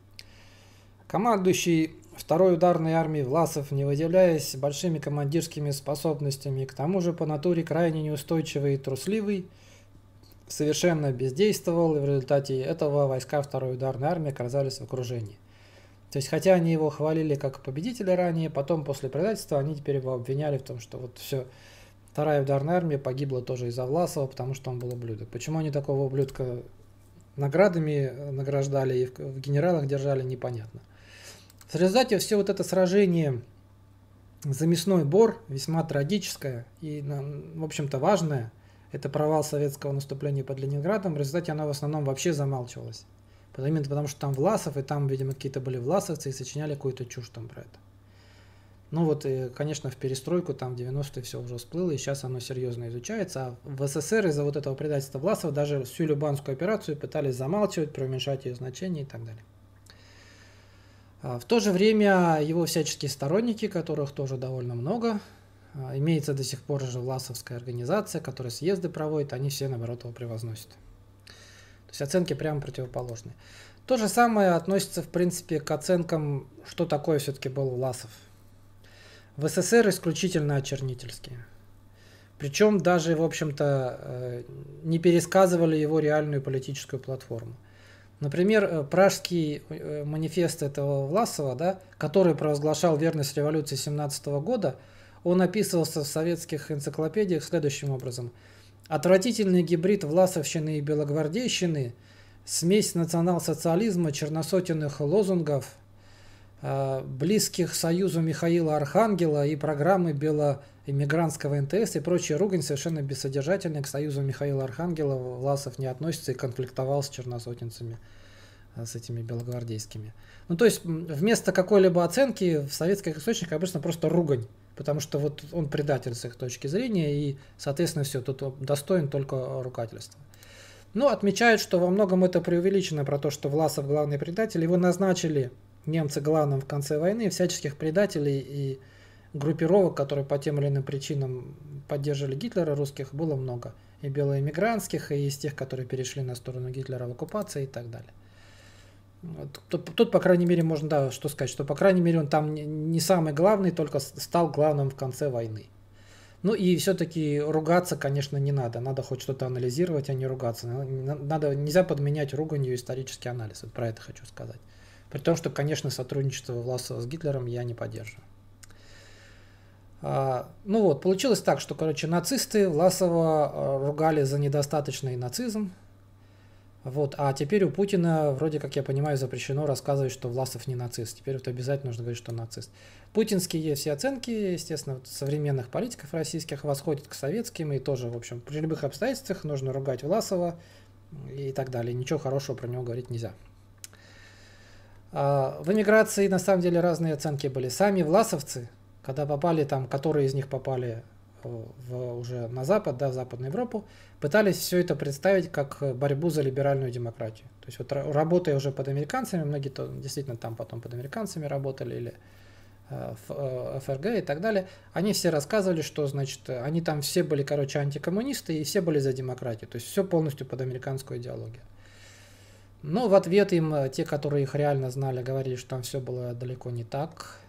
[SPEAKER 1] командующий второй ударной армией Власов, не выделяясь большими командирскими способностями, к тому же по натуре крайне неустойчивый и трусливый – совершенно бездействовал, и в результате этого войска второй ударной армии оказались в окружении. То есть, хотя они его хвалили как победителя ранее, потом после предательства они теперь его обвиняли в том, что вот все, вторая ударная армия погибла тоже из-за Власова, потому что он был ублюдок. Почему они такого ублюдка наградами э, награждали и в генералах держали, непонятно. В результате все вот это сражение за мясной бор весьма трагическое и, в общем-то, важное, это провал советского наступления под Ленинградом, в результате оно в основном вообще замалчивалось замалчивалась. Именно потому, что там Власов, и там, видимо, какие-то были власовцы, и сочиняли какую-то чушь там про это. Ну вот, и, конечно, в перестройку там в 90-е все уже всплыло, и сейчас оно серьезно изучается. А в СССР из-за вот этого предательства Власова даже всю Любанскую операцию пытались замалчивать, преуменьшать ее значение и так далее. А в то же время его всяческие сторонники, которых тоже довольно много, а, имеется до сих пор же власовская организация, которая съезды проводит, они все, наоборот, его превозносят. То есть оценки прямо противоположные. То же самое относится, в принципе, к оценкам, что такое все-таки был Власов. В СССР исключительно очернительские. Причем даже, в общем-то, э, не пересказывали его реальную политическую платформу. Например, э, пражский э, манифест этого Власова, да, который провозглашал верность революции 17 года – он описывался в советских энциклопедиях следующим образом. Отвратительный гибрид власовщины и белогвардейщины, смесь национал-социализма, черносотенных лозунгов, э, близких союзу Михаила Архангела и программы белоэмигрантского НТС и прочая ругань совершенно бессодержательная к союзу Михаила Архангела Власов не относится и конфликтовал с черносотенцами, э, с этими белогвардейскими. Ну то есть вместо какой-либо оценки в советских источниках обычно просто ругань. Потому что вот он предатель с их точки зрения, и, соответственно, все, тут достоин только ругательства. Но отмечают, что во многом это преувеличено про то, что Власов главный предатель. Его назначили немцы главным в конце войны, всяческих предателей и группировок, которые по тем или иным причинам поддерживали Гитлера, русских было много. И белоэмигрантских, и из тех, которые перешли на сторону Гитлера в оккупации и так далее. Тут, тут, по крайней мере, можно да, что сказать, что, по крайней мере, он там не самый главный, только стал главным в конце войны. Ну и все-таки ругаться, конечно, не надо. Надо хоть что-то анализировать, а не ругаться. Надо, нельзя подменять руганью исторический анализ. Вот про это хочу сказать. При том, что, конечно, сотрудничество Власова с Гитлером я не поддерживаю. А, ну вот, получилось так, что, короче, нацисты Власова э, ругали за недостаточный нацизм, вот, а теперь у Путина, вроде как я понимаю, запрещено рассказывать, что Власов не нацист. Теперь вот обязательно нужно говорить, что нацист. Путинские все оценки, естественно, вот современных политиков российских восходят к советским, и тоже, в общем, при любых обстоятельствах нужно ругать Власова и так далее. Ничего хорошего про него говорить нельзя. А, в эмиграции, на самом деле, разные оценки были. Сами власовцы, когда попали там, которые из них попали в, уже на Запад, да, в Западную Европу, пытались все это представить как э, борьбу за либеральную демократию. То есть вот работая уже под американцами, многие то, действительно там потом под американцами работали или э, ФРГ э, и так далее, они все рассказывали, что, значит, они там все были, короче, антикоммунисты и все были за демократию. То есть все полностью под американскую идеологию. Но в ответ им э, те, которые их реально знали, говорили, что там все было далеко не так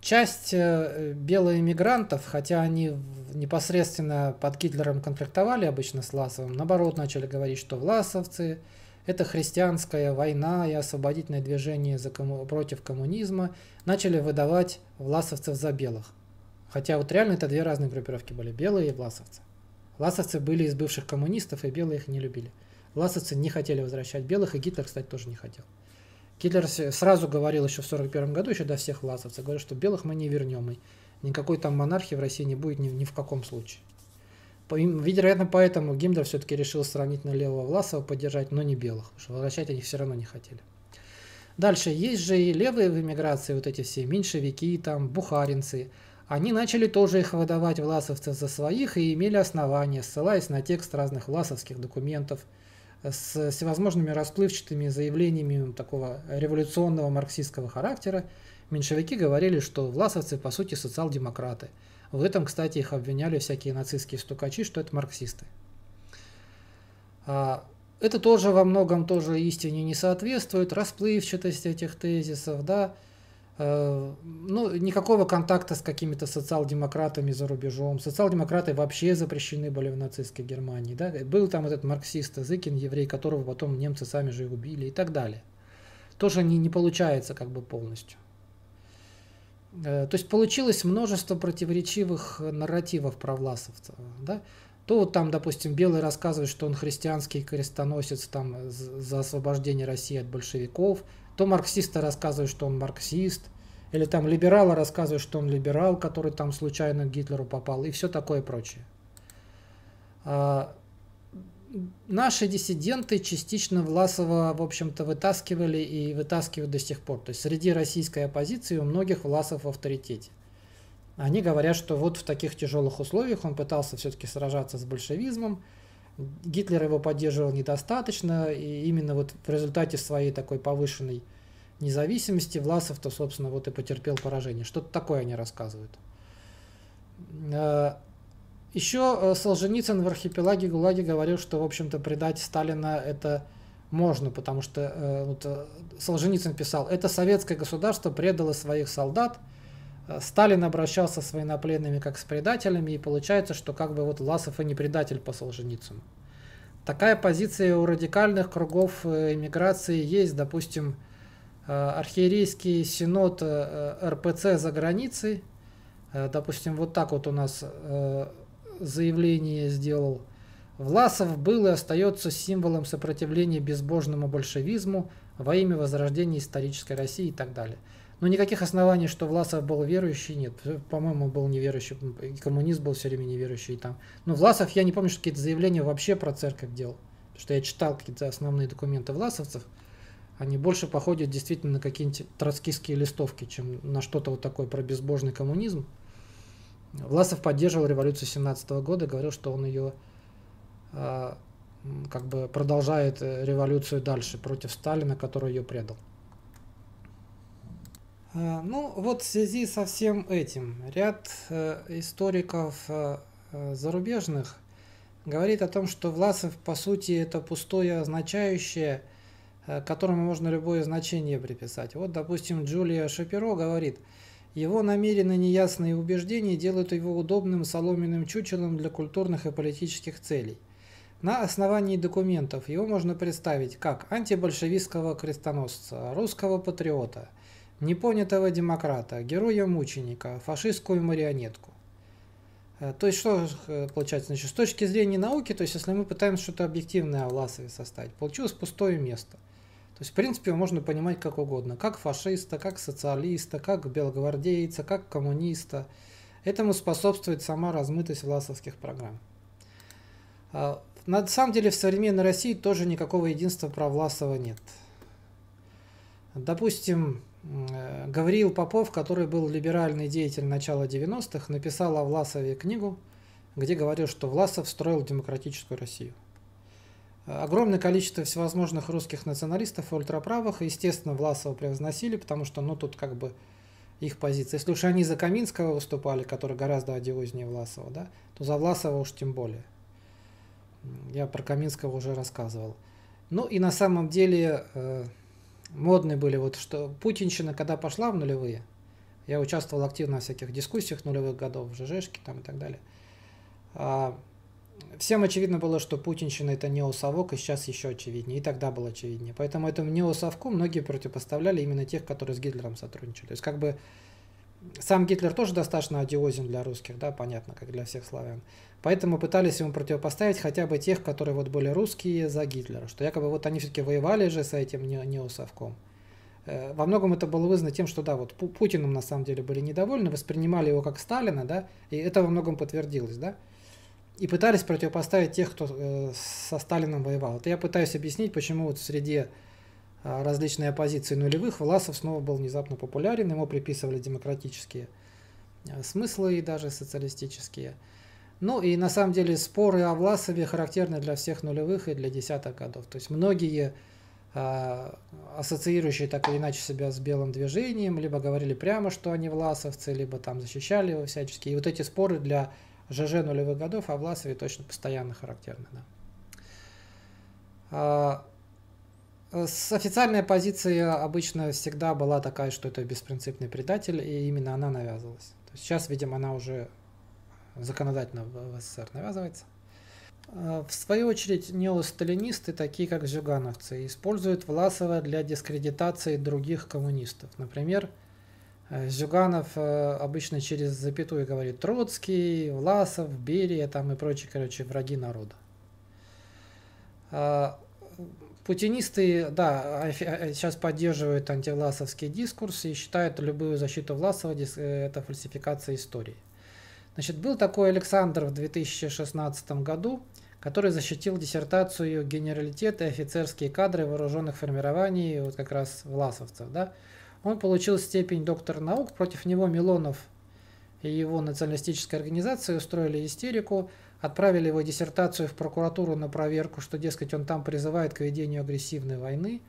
[SPEAKER 1] часть э, белых иммигрантов, хотя они непосредственно под Гитлером конфликтовали обычно с Ласовым, наоборот начали говорить, что власовцы – это христианская война и освободительное движение за кому... против коммунизма, начали выдавать власовцев за белых. Хотя вот реально это две разные группировки были – белые и власовцы. Власовцы были из бывших коммунистов, и белые их не любили. Власовцы не хотели возвращать белых, и Гитлер, кстати, тоже не хотел. Гитлер сразу говорил еще в 41 году, еще до всех власовцев, говорил, что белых мы не вернем, и никакой там монархии в России не будет ни, ни в каком случае. По, вероятно, поэтому Гиммлер все-таки решил сравнительно левого Власова поддержать, но не белых, потому что возвращать они все равно не хотели. Дальше, есть же и левые в эмиграции, вот эти все меньшевики, там, бухаринцы. Они начали тоже их выдавать власовцев за своих и имели основания, ссылаясь на текст разных власовских документов – с всевозможными расплывчатыми заявлениями такого революционного марксистского характера, меньшевики говорили, что власовцы по сути социал-демократы. В этом, кстати, их обвиняли всякие нацистские стукачи, что это марксисты. А, это тоже во многом тоже истине не соответствует, расплывчатость этих тезисов, да, Э, ну, никакого контакта с какими-то социал-демократами за рубежом. Социал-демократы вообще запрещены были в нацистской Германии. Да? Был там этот марксист Азыкин, еврей, которого потом немцы сами же и убили и так далее. Тоже не, не получается как бы полностью. Э, то есть получилось множество противоречивых нарративов про власовца. Да? То вот там, допустим, Белый рассказывает, что он христианский крестоносец там за освобождение России от большевиков – то марксисты рассказывают, что он марксист, или там либералы рассказывают, что он либерал, который там случайно к Гитлеру попал, и все такое прочее. А, наши диссиденты частично Власова, в общем-то, вытаскивали и вытаскивают до сих пор. То есть среди российской оппозиции у многих Власов в авторитете. Они говорят, что вот в таких тяжелых условиях он пытался все-таки сражаться с большевизмом, Гитлер его поддерживал недостаточно, и именно вот в результате своей такой повышенной независимости Власов-то, собственно, вот и потерпел поражение. Что-то такое они рассказывают. Э, Еще э, Солженицын в архипелаге ГУЛАГе говорил, что, в общем-то, предать Сталина это можно, потому что э, вот, Солженицын писал, это советское государство предало своих солдат, Э, Сталин обращался с военнопленными как с предателями, и получается, что как бы вот Власов и не предатель по Солженицыну. Такая позиция у радикальных кругов э, эмиграции есть, допустим, э, архиерейский синод РПЦ за границей, допустим, вот так вот у нас заявление сделал Власов был и остается символом сопротивления безбожному большевизму во имя возрождения исторической России и так далее. Но ну, никаких оснований, что Власов был верующий, нет. По-моему, был неверующий, коммунист был все время неверующий там. Но Власов, я не помню, что какие-то заявления вообще про церковь делал. Потому что я читал какие-то основные документы власовцев, они больше походят действительно на какие-нибудь троцкистские листовки, чем на что-то вот такое про безбожный коммунизм. Власов поддерживал революцию 17 года, говорил, что он ее э, а, как бы продолжает э, революцию дальше против Сталина, который ее предал. Э, ну, вот в связи со всем этим ряд э, историков э, зарубежных говорит о том, что Власов, по сути, это пустое означающее, которому можно любое значение приписать. Вот, допустим, Джулия Шаперо говорит, его намеренно неясные убеждения делают его удобным соломенным чучелом для культурных и политических целей. На основании документов его можно представить как антибольшевистского крестоносца, русского патриота – непонятого демократа, а героя-мученика, фашистскую марионетку. Э, то есть что э, получается? Значит, с точки зрения науки, то есть если мы пытаемся что-то объективное о Власове составить, получилось пустое место. То есть, в принципе, его можно понимать как угодно. Как фашиста, как социалиста, как белогвардейца, как коммуниста. Этому способствует сама размытость власовских программ. Э, на самом деле в современной России тоже никакого единства про Власова нет. Допустим, Э, Гавриил Попов, который был либеральный деятель начала 90-х, написал о Власове книгу, где говорил, что Власов строил демократическую Россию. Огромное количество всевозможных русских националистов и ультраправых, естественно, Власова превозносили, потому что, ну, тут как бы их позиция. Если уж они за Каминского выступали, который гораздо одиознее Власова, да, то за Власова уж тем более. Я про Каминского уже рассказывал. Ну и на самом деле э, модные были, вот что путинщина, когда пошла в нулевые, я участвовал активно в всяких дискуссиях нулевых годов, в ЖЖшке там и так далее. А, всем очевидно было, что путинщина это неосовок, и сейчас еще очевиднее, и тогда было очевиднее. Поэтому этому неосовку многие противопоставляли именно тех, которые с Гитлером сотрудничали. То есть как бы сам Гитлер тоже достаточно одиозен для русских, да, понятно, как для всех славян. Поэтому пытались ему противопоставить хотя бы тех, которые вот были русские за Гитлера, что якобы вот они все-таки воевали же с этим неосовком. Э, во многом это было вызвано тем, что да, вот Путиным на самом деле были недовольны, воспринимали его как Сталина, да, и это во многом подтвердилось, да. И пытались противопоставить тех, кто э, со Сталином воевал. Это я пытаюсь объяснить, почему вот среди среде э, различной оппозиции нулевых Власов снова был внезапно популярен, ему приписывали демократические смыслы и даже социалистические. Ну и на самом деле споры о Власове характерны для всех нулевых и для десятых годов. То есть многие а, ассоциирующие так или иначе себя с белым движением, либо говорили прямо, что они власовцы, либо там защищали его всячески. И вот эти споры для ЖЖ нулевых годов о Власове точно постоянно характерны. Да. А, с официальной позиции обычно всегда была такая, что это беспринципный предатель, и именно она навязывалась. То есть сейчас, видимо, она уже законодательно в СССР навязывается. А, в свою очередь, неосталинисты, такие как жигановцы, используют Власова для дискредитации других коммунистов. Например, э, Жиганов э, обычно через запятую говорит Троцкий, Власов, Берия там и прочие, короче, враги народа. А, путинисты, да, э, сейчас поддерживают антивласовский дискурс и считают любую защиту Власова это фальсификация истории. Значит, был такой Александр в 2016 году, который защитил диссертацию «Генералитет и офицерские кадры вооруженных формирований» вот как раз власовцев. Да? Он получил степень доктора наук, против него Милонов и его националистическая организация устроили истерику, отправили его диссертацию в прокуратуру на проверку, что, дескать, он там призывает к ведению агрессивной войны,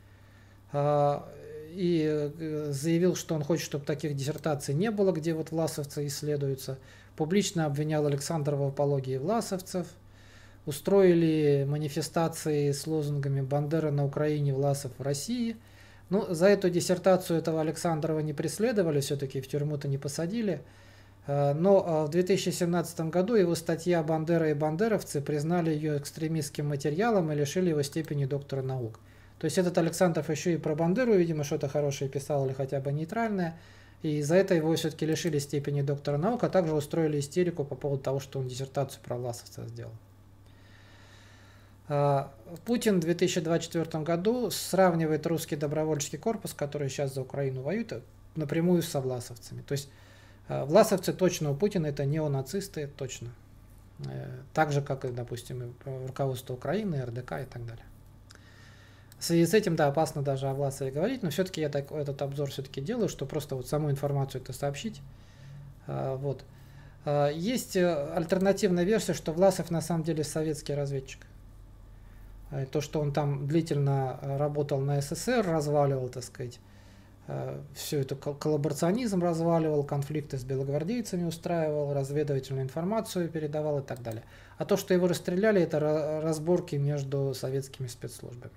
[SPEAKER 1] а, и э, заявил, что он хочет, чтобы таких диссертаций не было, где вот власовцы исследуются публично обвинял Александрова в апологии власовцев, устроили манифестации с лозунгами «Бандера на Украине, Власов в России». Ну, за эту диссертацию этого Александрова не преследовали, все-таки в тюрьму-то не посадили. Э, но э, в 2017 году его статья «Бандера и бандеровцы» признали ее экстремистским материалом и лишили его степени доктора наук. То есть этот Александров еще и про Бандеру, видимо, что-то хорошее писал или хотя бы нейтральное. И за это его все-таки лишили степени доктора наук, а также устроили истерику по поводу того, что он диссертацию про Власовца сделал. А, Путин в 2024 году сравнивает русский добровольческий корпус, который сейчас за Украину воюет, напрямую с власовцами. То есть а, власовцы точно у Путина это неонацисты, точно. Э, так же, как допустим, руководство Украины, РДК и так далее. В связи с этим, да, опасно даже о Власове говорить, но все-таки я так, этот обзор все-таки делаю, что просто вот саму информацию это сообщить. А, вот. А, есть э, альтернативная версия, что Власов на самом деле советский разведчик. А, то, что он там длительно э, работал на СССР, разваливал, так сказать, э, все это коллаборационизм разваливал, конфликты с белогвардейцами устраивал, разведывательную информацию передавал и так далее. А то, что его расстреляли, это разборки между советскими спецслужбами.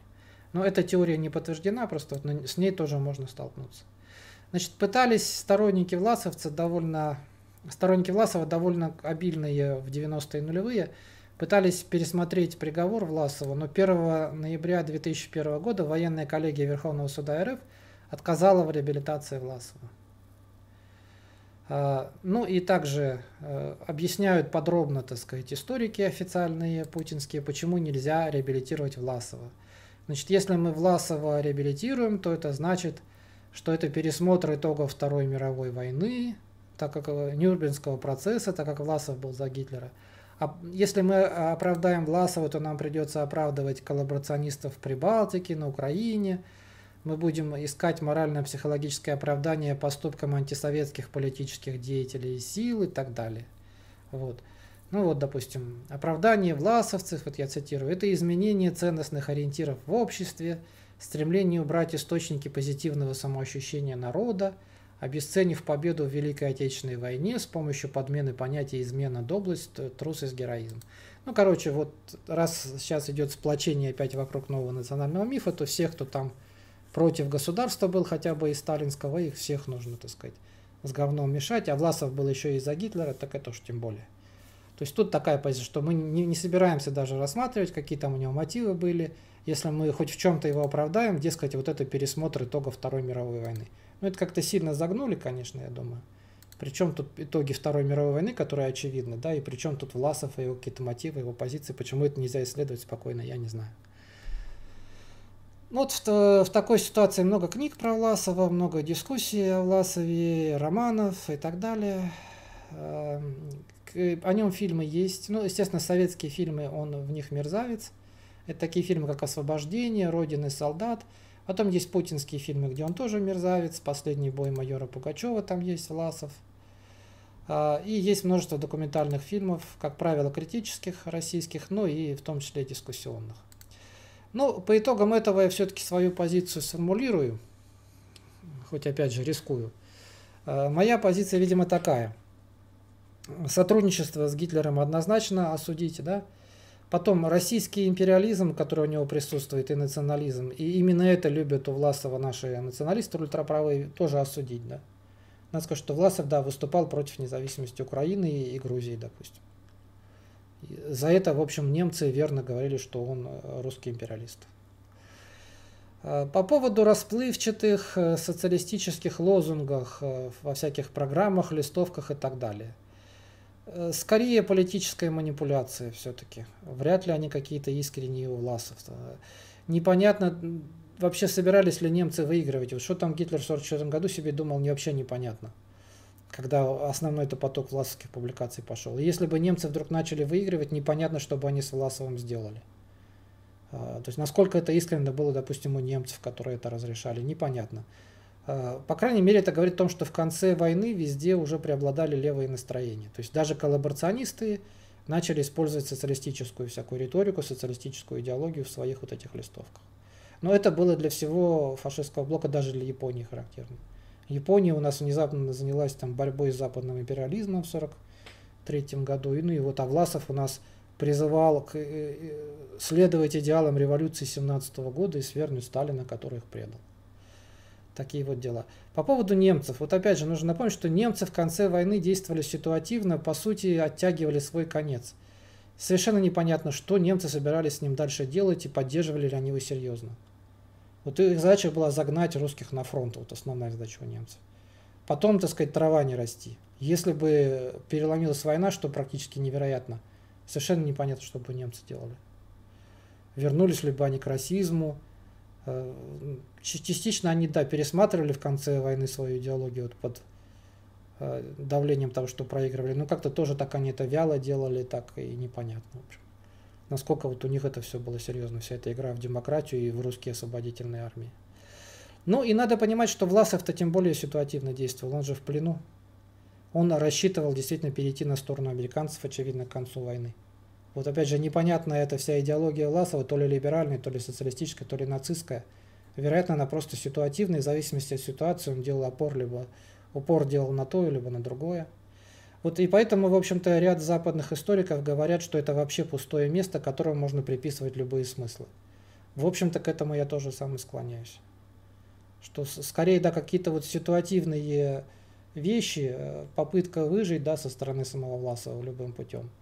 [SPEAKER 1] Но эта теория не подтверждена, просто с ней тоже можно столкнуться. Значит, пытались сторонники Власовца довольно... Сторонники Власова довольно обильные в 90-е нулевые, пытались пересмотреть приговор Власова, но 1 ноября 2001 года военная коллегия Верховного суда РФ отказала в реабилитации Власова. А, ну и также э, объясняют подробно, так сказать, историки официальные путинские, почему нельзя реабилитировать Власова. Значит, если мы Власова реабилитируем, то это значит, что это пересмотр итогов Второй мировой войны, так как э, Нюрнбергского процесса, так как Власов был за Гитлера. А если мы э, оправдаем Власова, то нам придется оправдывать коллаборационистов в Прибалтике, на Украине. Мы будем искать морально-психологическое оправдание поступкам антисоветских политических деятелей и сил и так далее. Вот. Ну вот, допустим, оправдание власовцев, вот я цитирую, это изменение ценностных ориентиров в обществе, стремление убрать источники позитивного самоощущения народа, обесценив победу в Великой Отечественной войне с помощью подмены понятия измена доблесть, трусость, героизм. Ну, короче, вот раз сейчас идет сплочение опять вокруг нового национального мифа, то всех, кто там против государства был, хотя бы и сталинского, их всех нужно, так сказать, с говном мешать. А Власов был еще и за Гитлера, так это уж тем более. То есть тут такая позиция, что мы не, не собираемся даже рассматривать, какие там у него мотивы были, если мы хоть в чем-то его оправдаем, дескать, вот это пересмотр итогов Второй мировой войны. Ну, это как-то сильно загнули, конечно, я думаю. Причем тут итоги Второй мировой войны, которые очевидны, да, и причем тут Власов и его какие-то мотивы, его позиции, почему это нельзя исследовать спокойно, я не знаю. Ну, вот в, в такой ситуации много книг про Власова, много дискуссий о Власове, романов и так далее эм, Э, о нем фильмы есть. Ну, естественно, советские фильмы, он в них мерзавец. Это такие фильмы, как «Освобождение», «Родины солдат». Потом есть путинские фильмы, где он тоже мерзавец. «Последний бой майора Пугачева» там есть, Ласов. А, и есть множество документальных фильмов, как правило, критических, российских, ну и в том числе дискуссионных. Ну, по итогам этого я все-таки свою позицию сформулирую, хоть опять же рискую. А, моя позиция, видимо, такая – сотрудничество с Гитлером однозначно осудите, да? Потом российский империализм, который у него присутствует, и национализм. И именно это любят у Власова наши националисты ультраправые тоже осудить, да? Надо сказать, что Власов, да, выступал против независимости Украины и Грузии, допустим. За это, в общем, немцы верно говорили, что он э, русский империалист. Э, по поводу расплывчатых э, социалистических лозунгов во всяких программах, листовках и так далее – Э, скорее политическая манипуляция все-таки. Вряд ли они какие-то искренние у власов. Непонятно, вообще собирались ли немцы выигрывать. Вот что там Гитлер в 1944 году себе думал, не вообще непонятно. Когда основной это поток власовских публикаций пошел. И если бы немцы вдруг начали выигрывать, непонятно, что бы они с Власовым сделали. А, то есть насколько это искренне было, допустим, у немцев, которые это разрешали, непонятно. Э, по крайней мере, это говорит о том, что в конце войны везде уже преобладали левые настроения. То есть даже коллаборационисты начали использовать социалистическую всякую риторику, социалистическую идеологию в своих вот этих листовках. Но это было для всего фашистского блока, даже для Японии характерно. Япония у нас внезапно занялась там борьбой с западным империализмом в 1943 году. И, ну и вот Авласов у нас призывал к, э, э, следовать идеалам революции 17 года и свергнуть Сталина, который их предал такие вот дела. По поводу немцев. Вот опять же, нужно напомнить, что немцы в конце войны действовали ситуативно, по сути, оттягивали свой конец. Совершенно непонятно, что немцы собирались с ним дальше делать и поддерживали ли они его серьезно. Вот их задача была загнать русских на фронт, вот основная задача у немцев. Потом, так сказать, трава не расти. Если бы переломилась война, что практически невероятно, совершенно непонятно, что бы немцы делали. Вернулись ли бы они к расизму, Э, частично они, да, пересматривали в конце войны свою идеологию вот под э, давлением того, что проигрывали. Но как-то тоже так они это вяло делали, так и непонятно. В общем. Насколько вот у них это все было серьезно, вся эта игра в демократию и в русские освободительные армии. Ну и надо понимать, что Власов-то тем более ситуативно действовал, он же в плену. Он рассчитывал действительно перейти на сторону американцев, очевидно, к концу войны. Вот опять же, непонятна эта вся идеология Ласова, то ли либеральная, то ли социалистическая, то ли нацистская. Вероятно, она просто ситуативная, в зависимости от ситуации он делал опор, либо упор делал на то, либо на другое. Вот и поэтому, в общем-то, ряд западных историков говорят, что это вообще пустое место, которому можно приписывать любые смыслы. В общем-то, к этому я тоже сам и склоняюсь. Что скорее, да, какие-то вот ситуативные вещи, э, попытка выжить, да, со стороны самого Власова любым путем –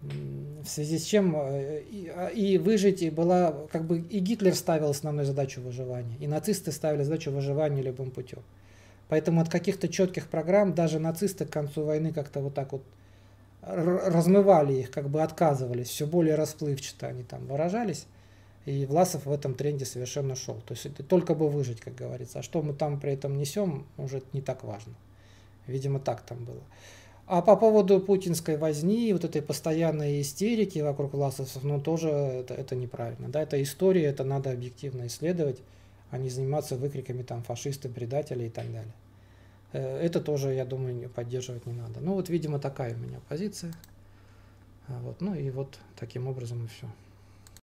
[SPEAKER 1] в связи с чем э, и, а, и выжить и была, как бы и Гитлер ставил основную задачу выживания, и нацисты ставили задачу выживания любым путем. Поэтому от каких-то четких программ даже нацисты к концу войны как-то вот так вот размывали их, как бы отказывались, все более расплывчато они там выражались. И Власов в этом тренде совершенно шел. То есть это только бы выжить, как говорится. А что мы там при этом несем, уже не так важно. Видимо, так там было. А по поводу путинской возни, вот этой постоянной истерики вокруг ласовцев, ну тоже это, это неправильно. Да, это история, это надо объективно исследовать, а не заниматься выкриками там фашисты, предатели и так далее. Э, это тоже, я думаю, поддерживать не надо. Ну вот, видимо, такая у меня позиция. А вот. Ну и вот таким образом и все.